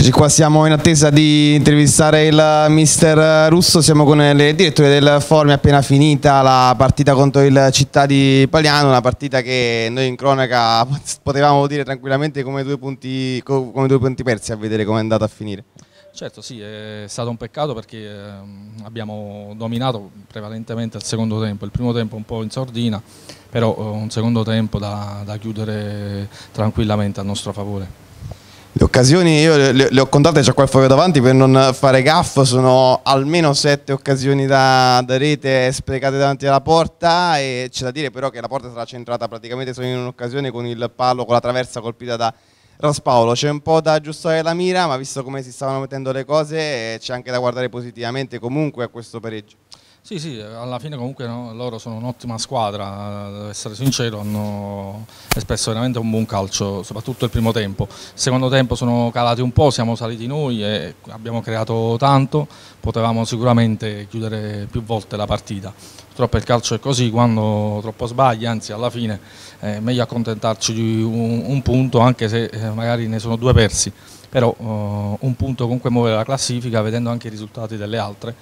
Eccoci qua, siamo in attesa di intervistare il mister Russo, siamo con il direttore del Forme appena finita la partita contro il Città di Pagliano, una partita che noi in cronaca [LAUGHS] potevamo dire tranquillamente come due punti, come due punti persi a vedere come è andata a finire. Certo sì, è stato un peccato perché ehm, abbiamo dominato prevalentemente il secondo tempo, il primo tempo un po' in sordina, però eh, un secondo tempo da, da chiudere tranquillamente a nostro favore. Le occasioni, io le, le ho contate, c'è qua il davanti per non fare gaffo, sono almeno sette occasioni da, da, rete sprecate davanti alla porta e c'è da dire però che la porta sarà centrata praticamente solo in un'occasione con il palo, con la traversa colpita da Raspaolo. C'è un po' da aggiustare la mira, ma visto come si stavano mettendo le cose eh, c'è anche da guardare positivamente comunque a questo pareggio. Sì, sì, alla fine comunque no, loro sono un'ottima squadra, devo essere sincero, hanno espresso veramente un buon calcio, soprattutto il primo tempo. Il secondo tempo sono calati un po', siamo saliti noi e abbiamo creato tanto, potevamo sicuramente chiudere più volte la partita. Purtroppo il calcio è così, quando troppo sbagli, anzi alla fine è meglio accontentarci di un, un punto, anche se eh, magari ne sono due persi, però eh, un punto comunque muove la classifica, vedendo anche i risultati delle altre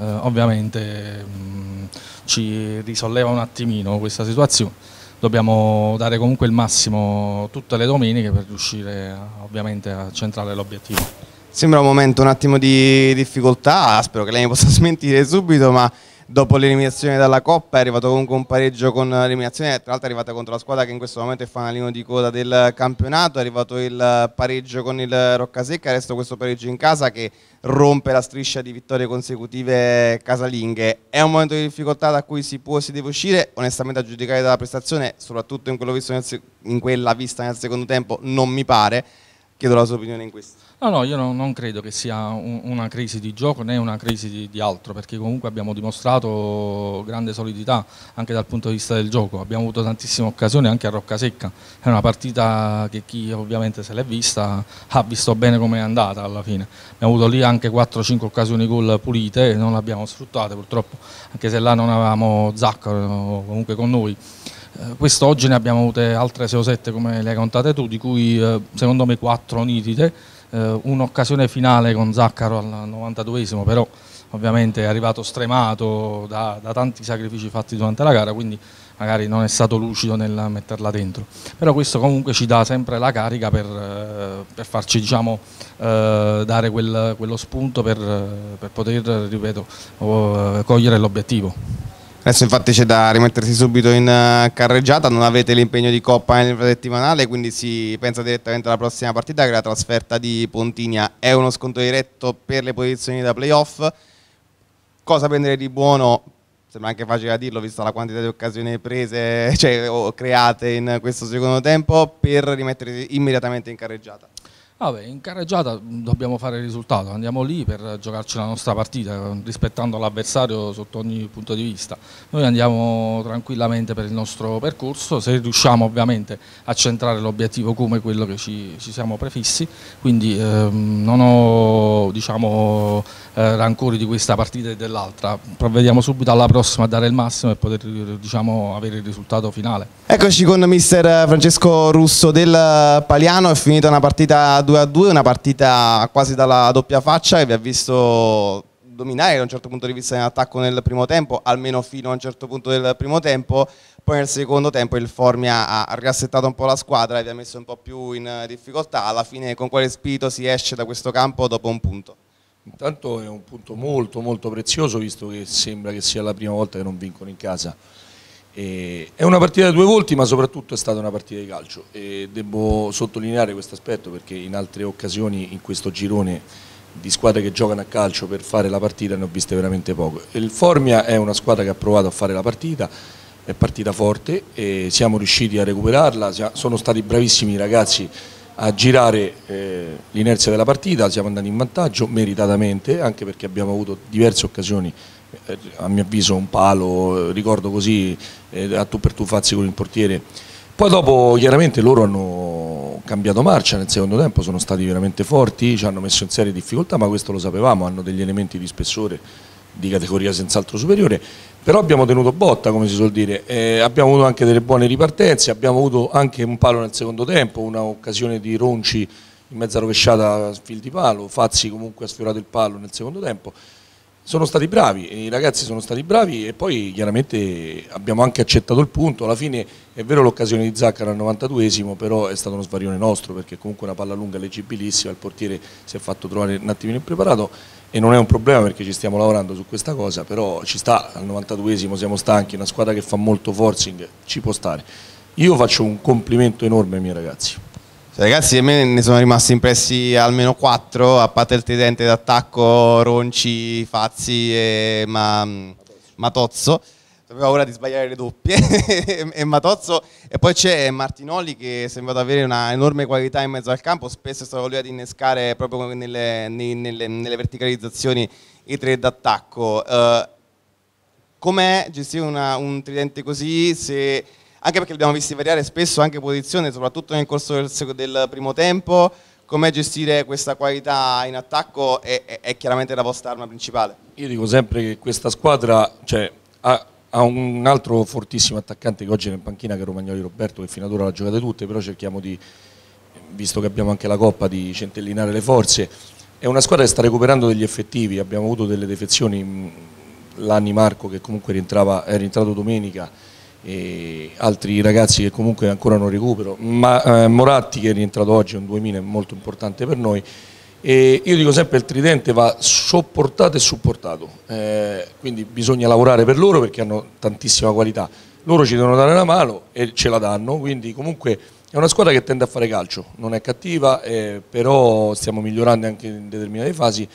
eh, ovviamente mh, mm, ci risolleva un attimino questa situazione. Dobbiamo dare comunque il massimo tutte le domeniche per riuscire eh, ovviamente a centrare l'obiettivo. Sembra un momento un attimo di difficoltà, spero che lei mi possa [LAUGHS] smentire subito, ma dopo l'eliminazione dalla Coppa è arrivato comunque un pareggio con l'eliminazione, tra l'altro è arrivata contro la squadra che in questo momento è fanalino di coda del campionato, è arrivato il pareggio con il Roccasecca, resta questo pareggio in casa che rompe la striscia di vittorie consecutive casalinghe. È un momento di difficoltà da cui si può e si deve uscire, onestamente a giudicare dalla prestazione, soprattutto in, visto nel, in quella vista nel secondo tempo, non mi pare, chiedo la sua opinione in questo. No, no, io no, non credo che sia un, una crisi di gioco né una crisi di, di, altro, perché comunque abbiamo dimostrato grande solidità anche dal punto di vista del gioco, abbiamo avuto tantissime occasioni anche a Roccasecca, è una partita che chi ovviamente se l'è vista ha visto bene come è andata alla fine, abbiamo avuto lì anche 4-5 occasioni gol pulite, e non le abbiamo sfruttate purtroppo, anche se là non avevamo Zaccaro comunque con noi. Eh, quest'oggi ne abbiamo avute altre 6 o 7 come le hai contate tu, di cui eh, secondo me 4 nitide eh, un'occasione finale con Zaccaro al 92esimo, però ovviamente è arrivato stremato da, da, tanti sacrifici fatti durante la gara, quindi magari non è stato lucido nel metterla dentro. Però questo comunque ci dà sempre la carica per, eh, per farci diciamo, eh, dare quel, quello spunto per, per poter, ripeto, eh, cogliere l'obiettivo. Adesso infatti c'è da rimettersi subito in eh, carreggiata, non avete l'impegno di Coppa nel settimanale, quindi si pensa direttamente alla prossima partita che è la trasferta di Pontinia. È uno sconto diretto per le posizioni da playoff. Cosa prendere di buono? Sembra anche facile a dirlo, vista la quantità di occasioni prese, [LAUGHS] cioè create in questo secondo tempo, per rimettersi immediatamente in carreggiata. Vabbè, in carreggiata dobbiamo fare il risultato, andiamo lì per giocarci la nostra partita, rispettando l'avversario sotto ogni punto di vista. Noi andiamo tranquillamente per il nostro percorso, se riusciamo ovviamente a centrare l'obiettivo come quello che ci, ci siamo prefissi, quindi ehm, non ho diciamo, eh, rancori di questa partita e dell'altra. Provvediamo subito alla prossima a dare il massimo e poter diciamo, avere il risultato finale. Eccoci con mister Francesco Russo del Paliano, è finita una partita 2 a 2, una partita quasi dalla doppia faccia che vi ha visto dominare da un certo punto di vista in attacco nel primo tempo, almeno fino a un certo punto del primo tempo, poi nel secondo tempo il Formia ha riassettato un po' la squadra e vi ha messo un po' più in difficoltà, alla fine con quale spirito si esce da questo campo dopo un punto? Intanto è un punto molto molto prezioso visto che sembra che sia la prima volta che non vincono in casa. E è una partita da due volti ma soprattutto è stata una partita di calcio e devo sottolineare questo aspetto perché in altre occasioni in questo girone di squadre che giocano a calcio per fare la partita ne ho viste veramente poco. Il Formia è una squadra che ha provato a fare la partita, è partita forte e siamo riusciti a recuperarla, sono stati bravissimi i ragazzi a girare eh, l'inerzia della partita, siamo andati in vantaggio meritatamente, anche perché abbiamo avuto diverse occasioni, eh, a mio avviso un palo, eh, ricordo così, eh, a tu per tu fazzi con il portiere. Poi dopo chiaramente loro hanno cambiato marcia nel secondo tempo, sono stati veramente forti, ci hanno messo in serie difficoltà, ma questo lo sapevamo, hanno degli elementi di spessore di categoria senz'altro superiore però abbiamo tenuto botta come si suol dire, eh, abbiamo avuto anche delle buone ripartenze, abbiamo avuto anche un palo nel secondo tempo, un'occasione di Ronci in mezza rovesciata a fil di palo, Fazzi comunque ha sfiorato il palo nel secondo tempo, sono stati bravi, i ragazzi sono stati bravi e poi chiaramente abbiamo anche accettato il punto, alla fine è vero l'occasione di Zaccara al 92esimo, però è stato uno svarione nostro perché comunque una palla lunga leggibilissima, il portiere si è fatto trovare un attimino impreparato e non è un problema perché ci stiamo lavorando su questa cosa, però ci sta, al 92esimo siamo stanchi, una squadra che fa molto forcing, ci può stare. Io faccio un complimento enorme ai miei ragazzi. Cioè, ragazzi, a me ne sono rimasti impressi almeno quattro, a parte il tridente d'attacco, Ronci, Fazzi e Matozzo. Esatto, aveva paura di sbagliare le doppie, [LAUGHS] e Matozzo, e poi c'è Martinoli che è sembrato avere una enorme qualità in mezzo al campo, spesso è stato lui ad innescare proprio nelle, nelle, nelle verticalizzazioni i tre d'attacco. Uh, Com'è gestire una, un tridente così? Se, anche perché abbiamo visto variare spesso anche posizione, soprattutto nel corso del, del primo tempo, com'è gestire questa qualità in attacco è, è, è chiaramente la vostra arma principale? Io dico sempre che questa squadra cioè, ha ha un altro fortissimo attaccante che oggi è in panchina che è Romagnoli Roberto che fino ad ora l'ha giocato tutte, però cerchiamo di, visto che abbiamo anche la Coppa, di centellinare le forze. È una squadra che sta recuperando degli effettivi, abbiamo avuto delle defezioni, Lanni Marco che comunque rientrava, è rientrato domenica, e altri ragazzi che comunque ancora non recupero, ma eh, Moratti che è rientrato oggi, è un 2000, è molto importante per noi. E io dico sempre che il tridente va sopportato e supportato, eh, quindi bisogna lavorare per loro perché hanno tantissima qualità. Loro ci devono dare una mano e ce la danno, quindi comunque è una squadra che tende a fare calcio, non è cattiva, eh, però stiamo migliorando anche in determinate fasi.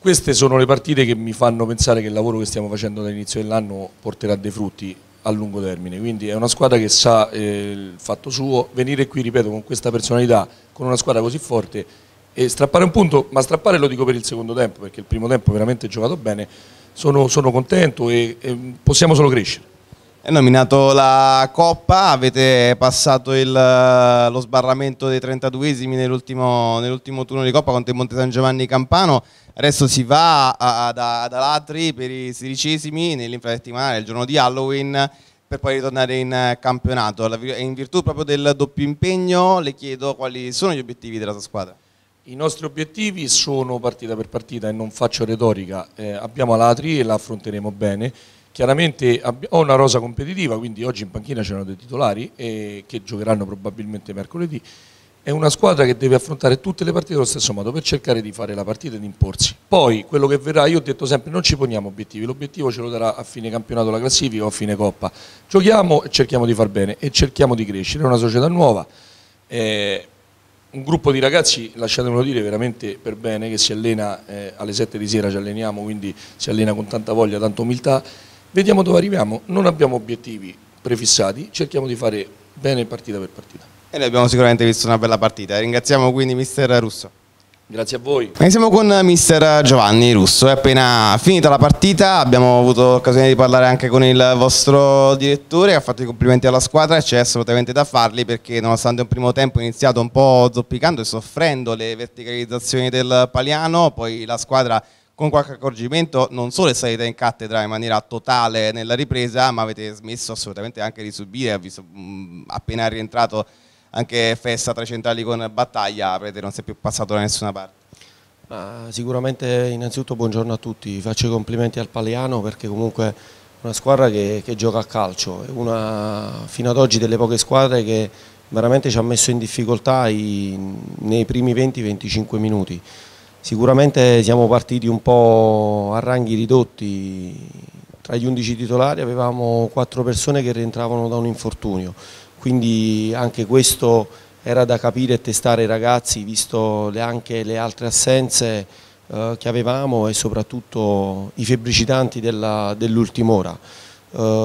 Queste sono le partite che mi fanno pensare che il lavoro che stiamo facendo dall'inizio dell'anno porterà dei frutti a lungo termine, quindi è una squadra che sa eh, il fatto suo, venire qui, ripeto, con questa personalità, con una squadra così forte e strappare un punto, ma strappare lo dico per il secondo tempo, perché il primo tempo veramente giocato bene, sono, sono contento e, e possiamo solo crescere. È nominato la Coppa, avete passato il, lo sbarramento dei 32esimi nell'ultimo, nell turno di Coppa contro il Monte San Giovanni Campano, adesso si va ad, Alatri per i 16esimi nell'infrasettimana, il giorno di Halloween, per poi ritornare in campionato. In virtù proprio del doppio impegno le chiedo quali sono gli obiettivi della sua squadra. I nostri obiettivi sono partita per partita e non faccio retorica, eh, abbiamo l'Atri e la affronteremo bene, chiaramente ho una rosa competitiva, quindi oggi in panchina c'erano dei titolari eh, che giocheranno probabilmente mercoledì, è una squadra che deve affrontare tutte le partite allo stesso modo per cercare di fare la partita e di imporsi. Poi quello che verrà, io ho detto sempre, non ci poniamo obiettivi, l'obiettivo ce lo darà a fine campionato la classifica o a fine coppa. Giochiamo e cerchiamo di far bene e cerchiamo di crescere, è una società nuova. Eh, un gruppo di ragazzi, lasciatemelo dire, veramente per bene, che si allena eh, alle 7 di sera, ci alleniamo, quindi si allena con tanta voglia, tanta umiltà. Vediamo dove arriviamo, non abbiamo obiettivi prefissati, cerchiamo di fare bene partita per partita. E noi abbiamo sicuramente visto una bella partita, ringraziamo quindi mister Russo. Grazie a voi. E siamo con eh, mister Giovanni Russo, è appena finita la partita, abbiamo avuto l'occasione di parlare anche con il vostro direttore, ha fatto i complimenti alla squadra e c'è assolutamente da farli perché nonostante un primo tempo iniziato un po' zoppicando e soffrendo le verticalizzazioni del Paliano, poi la squadra con qualche accorgimento non solo è salita in cattedra in maniera totale nella ripresa, ma avete smesso assolutamente anche di subire, visto, appena rientrato anche Festa tra i centrali con Battaglia avete non si è più passato da nessuna parte. Ma sicuramente innanzitutto buongiorno a tutti, faccio i complimenti al Paliano perché comunque è una squadra che, che gioca a calcio, è una fino ad oggi delle poche squadre che veramente ci ha messo in difficoltà i, nei primi 20-25 minuti. Sicuramente siamo partiti un po' a ranghi ridotti, tra gli 11 titolari avevamo 4 persone che rientravano da un infortunio quindi anche questo era da capire e testare i ragazzi visto le, anche le altre assenze eh, che avevamo e soprattutto i febbricitanti dell'ultima dell ora.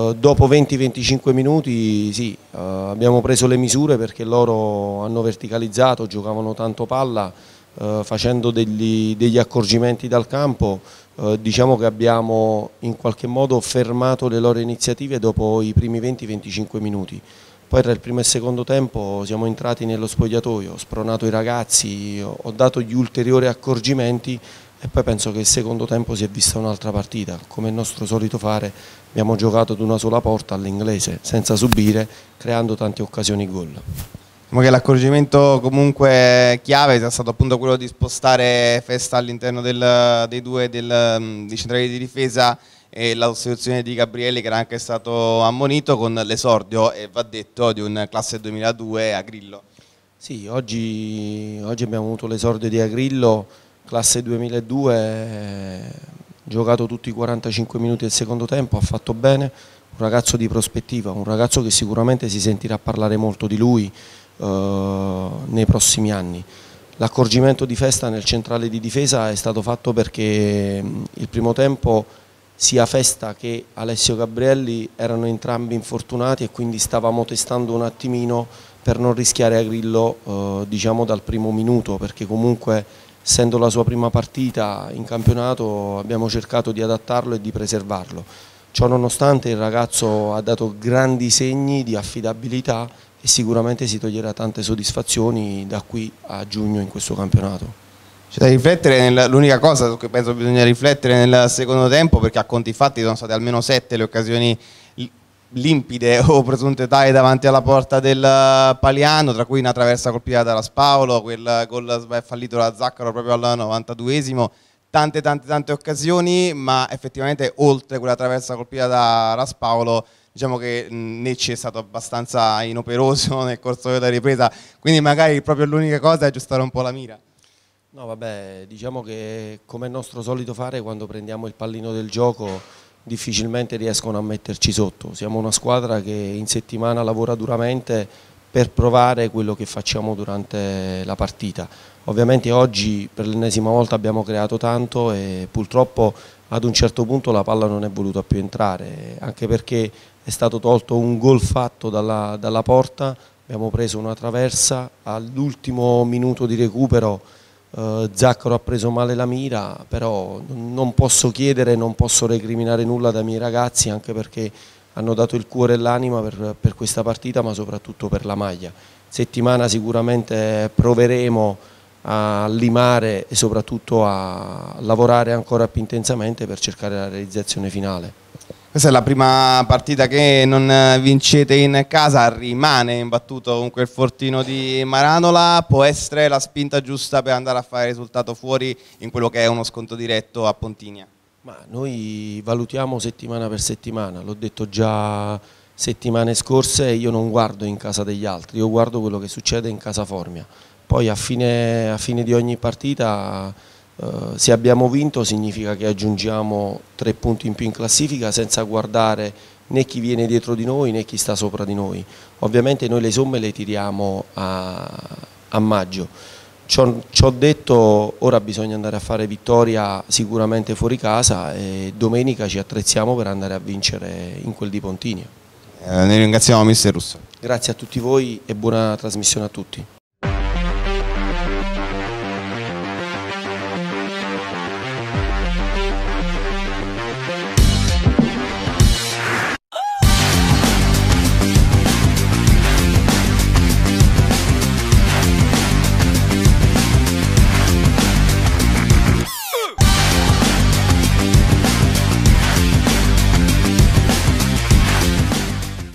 Eh, dopo 20-25 minuti sì, eh, abbiamo preso le misure perché loro hanno verticalizzato, giocavano tanto palla eh, facendo degli, degli, accorgimenti dal campo eh, diciamo che abbiamo in qualche modo fermato le loro iniziative dopo i primi 20-25 minuti. Poi tra il primo e il secondo tempo siamo entrati nello spogliatoio, ho spronato i ragazzi, ho dato gli ulteriori accorgimenti e poi penso che il secondo tempo si è vista un'altra partita. Come è nostro solito fare abbiamo giocato ad una sola porta all'inglese senza subire, creando tante occasioni gol. Diciamo che l'accorgimento comunque chiave sia stato appunto quello di spostare Festa all'interno dei due del, dei centrali di difesa e la sostituzione di Gabriele che era anche stato ammonito con l'esordio, e va detto, di un classe 2002 a Grillo. Sì, oggi, oggi abbiamo avuto l'esordio di Agrillo, classe 2002, giocato tutti i 45 minuti del secondo tempo, ha fatto bene, un ragazzo di prospettiva, un ragazzo che sicuramente si sentirà parlare molto di lui eh, nei prossimi anni. L'accorgimento di festa nel centrale di difesa è stato fatto perché mm, il primo tempo sia Festa che Alessio Gabrielli erano entrambi infortunati e quindi stavamo testando un attimino per non rischiare a Grillo eh, diciamo dal primo minuto perché comunque essendo la sua prima partita in campionato abbiamo cercato di adattarlo e di preservarlo. Ciò nonostante il ragazzo ha dato grandi segni di affidabilità e sicuramente si toglierà tante soddisfazioni da qui a giugno in questo campionato. C'è da riflettere, nella, l'unica cosa su cui penso bisogna riflettere nel secondo tempo, perché a conti fatti sono state almeno sette le occasioni limpide [LAUGHS] o presunte tali davanti alla porta del eh, Paliano, tra cui una traversa colpita da Raspaolo, quel gol fallito da Zaccaro proprio al 92esimo, tante tante tante occasioni, ma effettivamente oltre quella traversa colpita da Raspaolo diciamo che Necci è stato abbastanza inoperoso [LAUGHS] nel corso della ripresa, quindi magari proprio l'unica cosa è aggiustare un po' la mira. No, vabbè, diciamo che come è nostro solito fare quando prendiamo il pallino del gioco difficilmente riescono a metterci sotto. Siamo una squadra che in settimana lavora duramente per provare quello che facciamo durante la partita. Ovviamente oggi per l'ennesima volta abbiamo creato tanto e purtroppo ad un certo punto la palla non è voluta più entrare, anche perché è stato tolto un gol fatto dalla, dalla porta, abbiamo preso una traversa all'ultimo minuto di recupero eh, Zaccaro ha preso male la mira, però non posso chiedere, non posso recriminare nulla dai miei ragazzi anche perché hanno dato il cuore e l'anima per, per questa partita ma soprattutto per la maglia. Settimana sicuramente proveremo a limare e soprattutto a lavorare ancora più intensamente per cercare la realizzazione finale. Questa è la prima partita che non vincete in casa, rimane imbattuto con quel fortino di Maranola, può essere la spinta giusta per andare a fare risultato fuori in quello che è uno sconto diretto a Pontinia? Ma noi valutiamo settimana per settimana, l'ho detto già settimane scorse, io non guardo in casa degli altri, io guardo quello che succede in casa Formia, poi a fine, a fine di ogni partita eh, se abbiamo vinto significa che aggiungiamo tre punti in più in classifica senza guardare né chi viene dietro di noi né chi sta sopra di noi. Ovviamente noi le somme le tiriamo a, a maggio. Ciò, ho detto ora bisogna andare a fare vittoria sicuramente fuori casa e domenica ci attrezziamo per andare a vincere in quel di Pontinia. Eh, ne ringraziamo mister Russo. Grazie a tutti voi e buona trasmissione a tutti.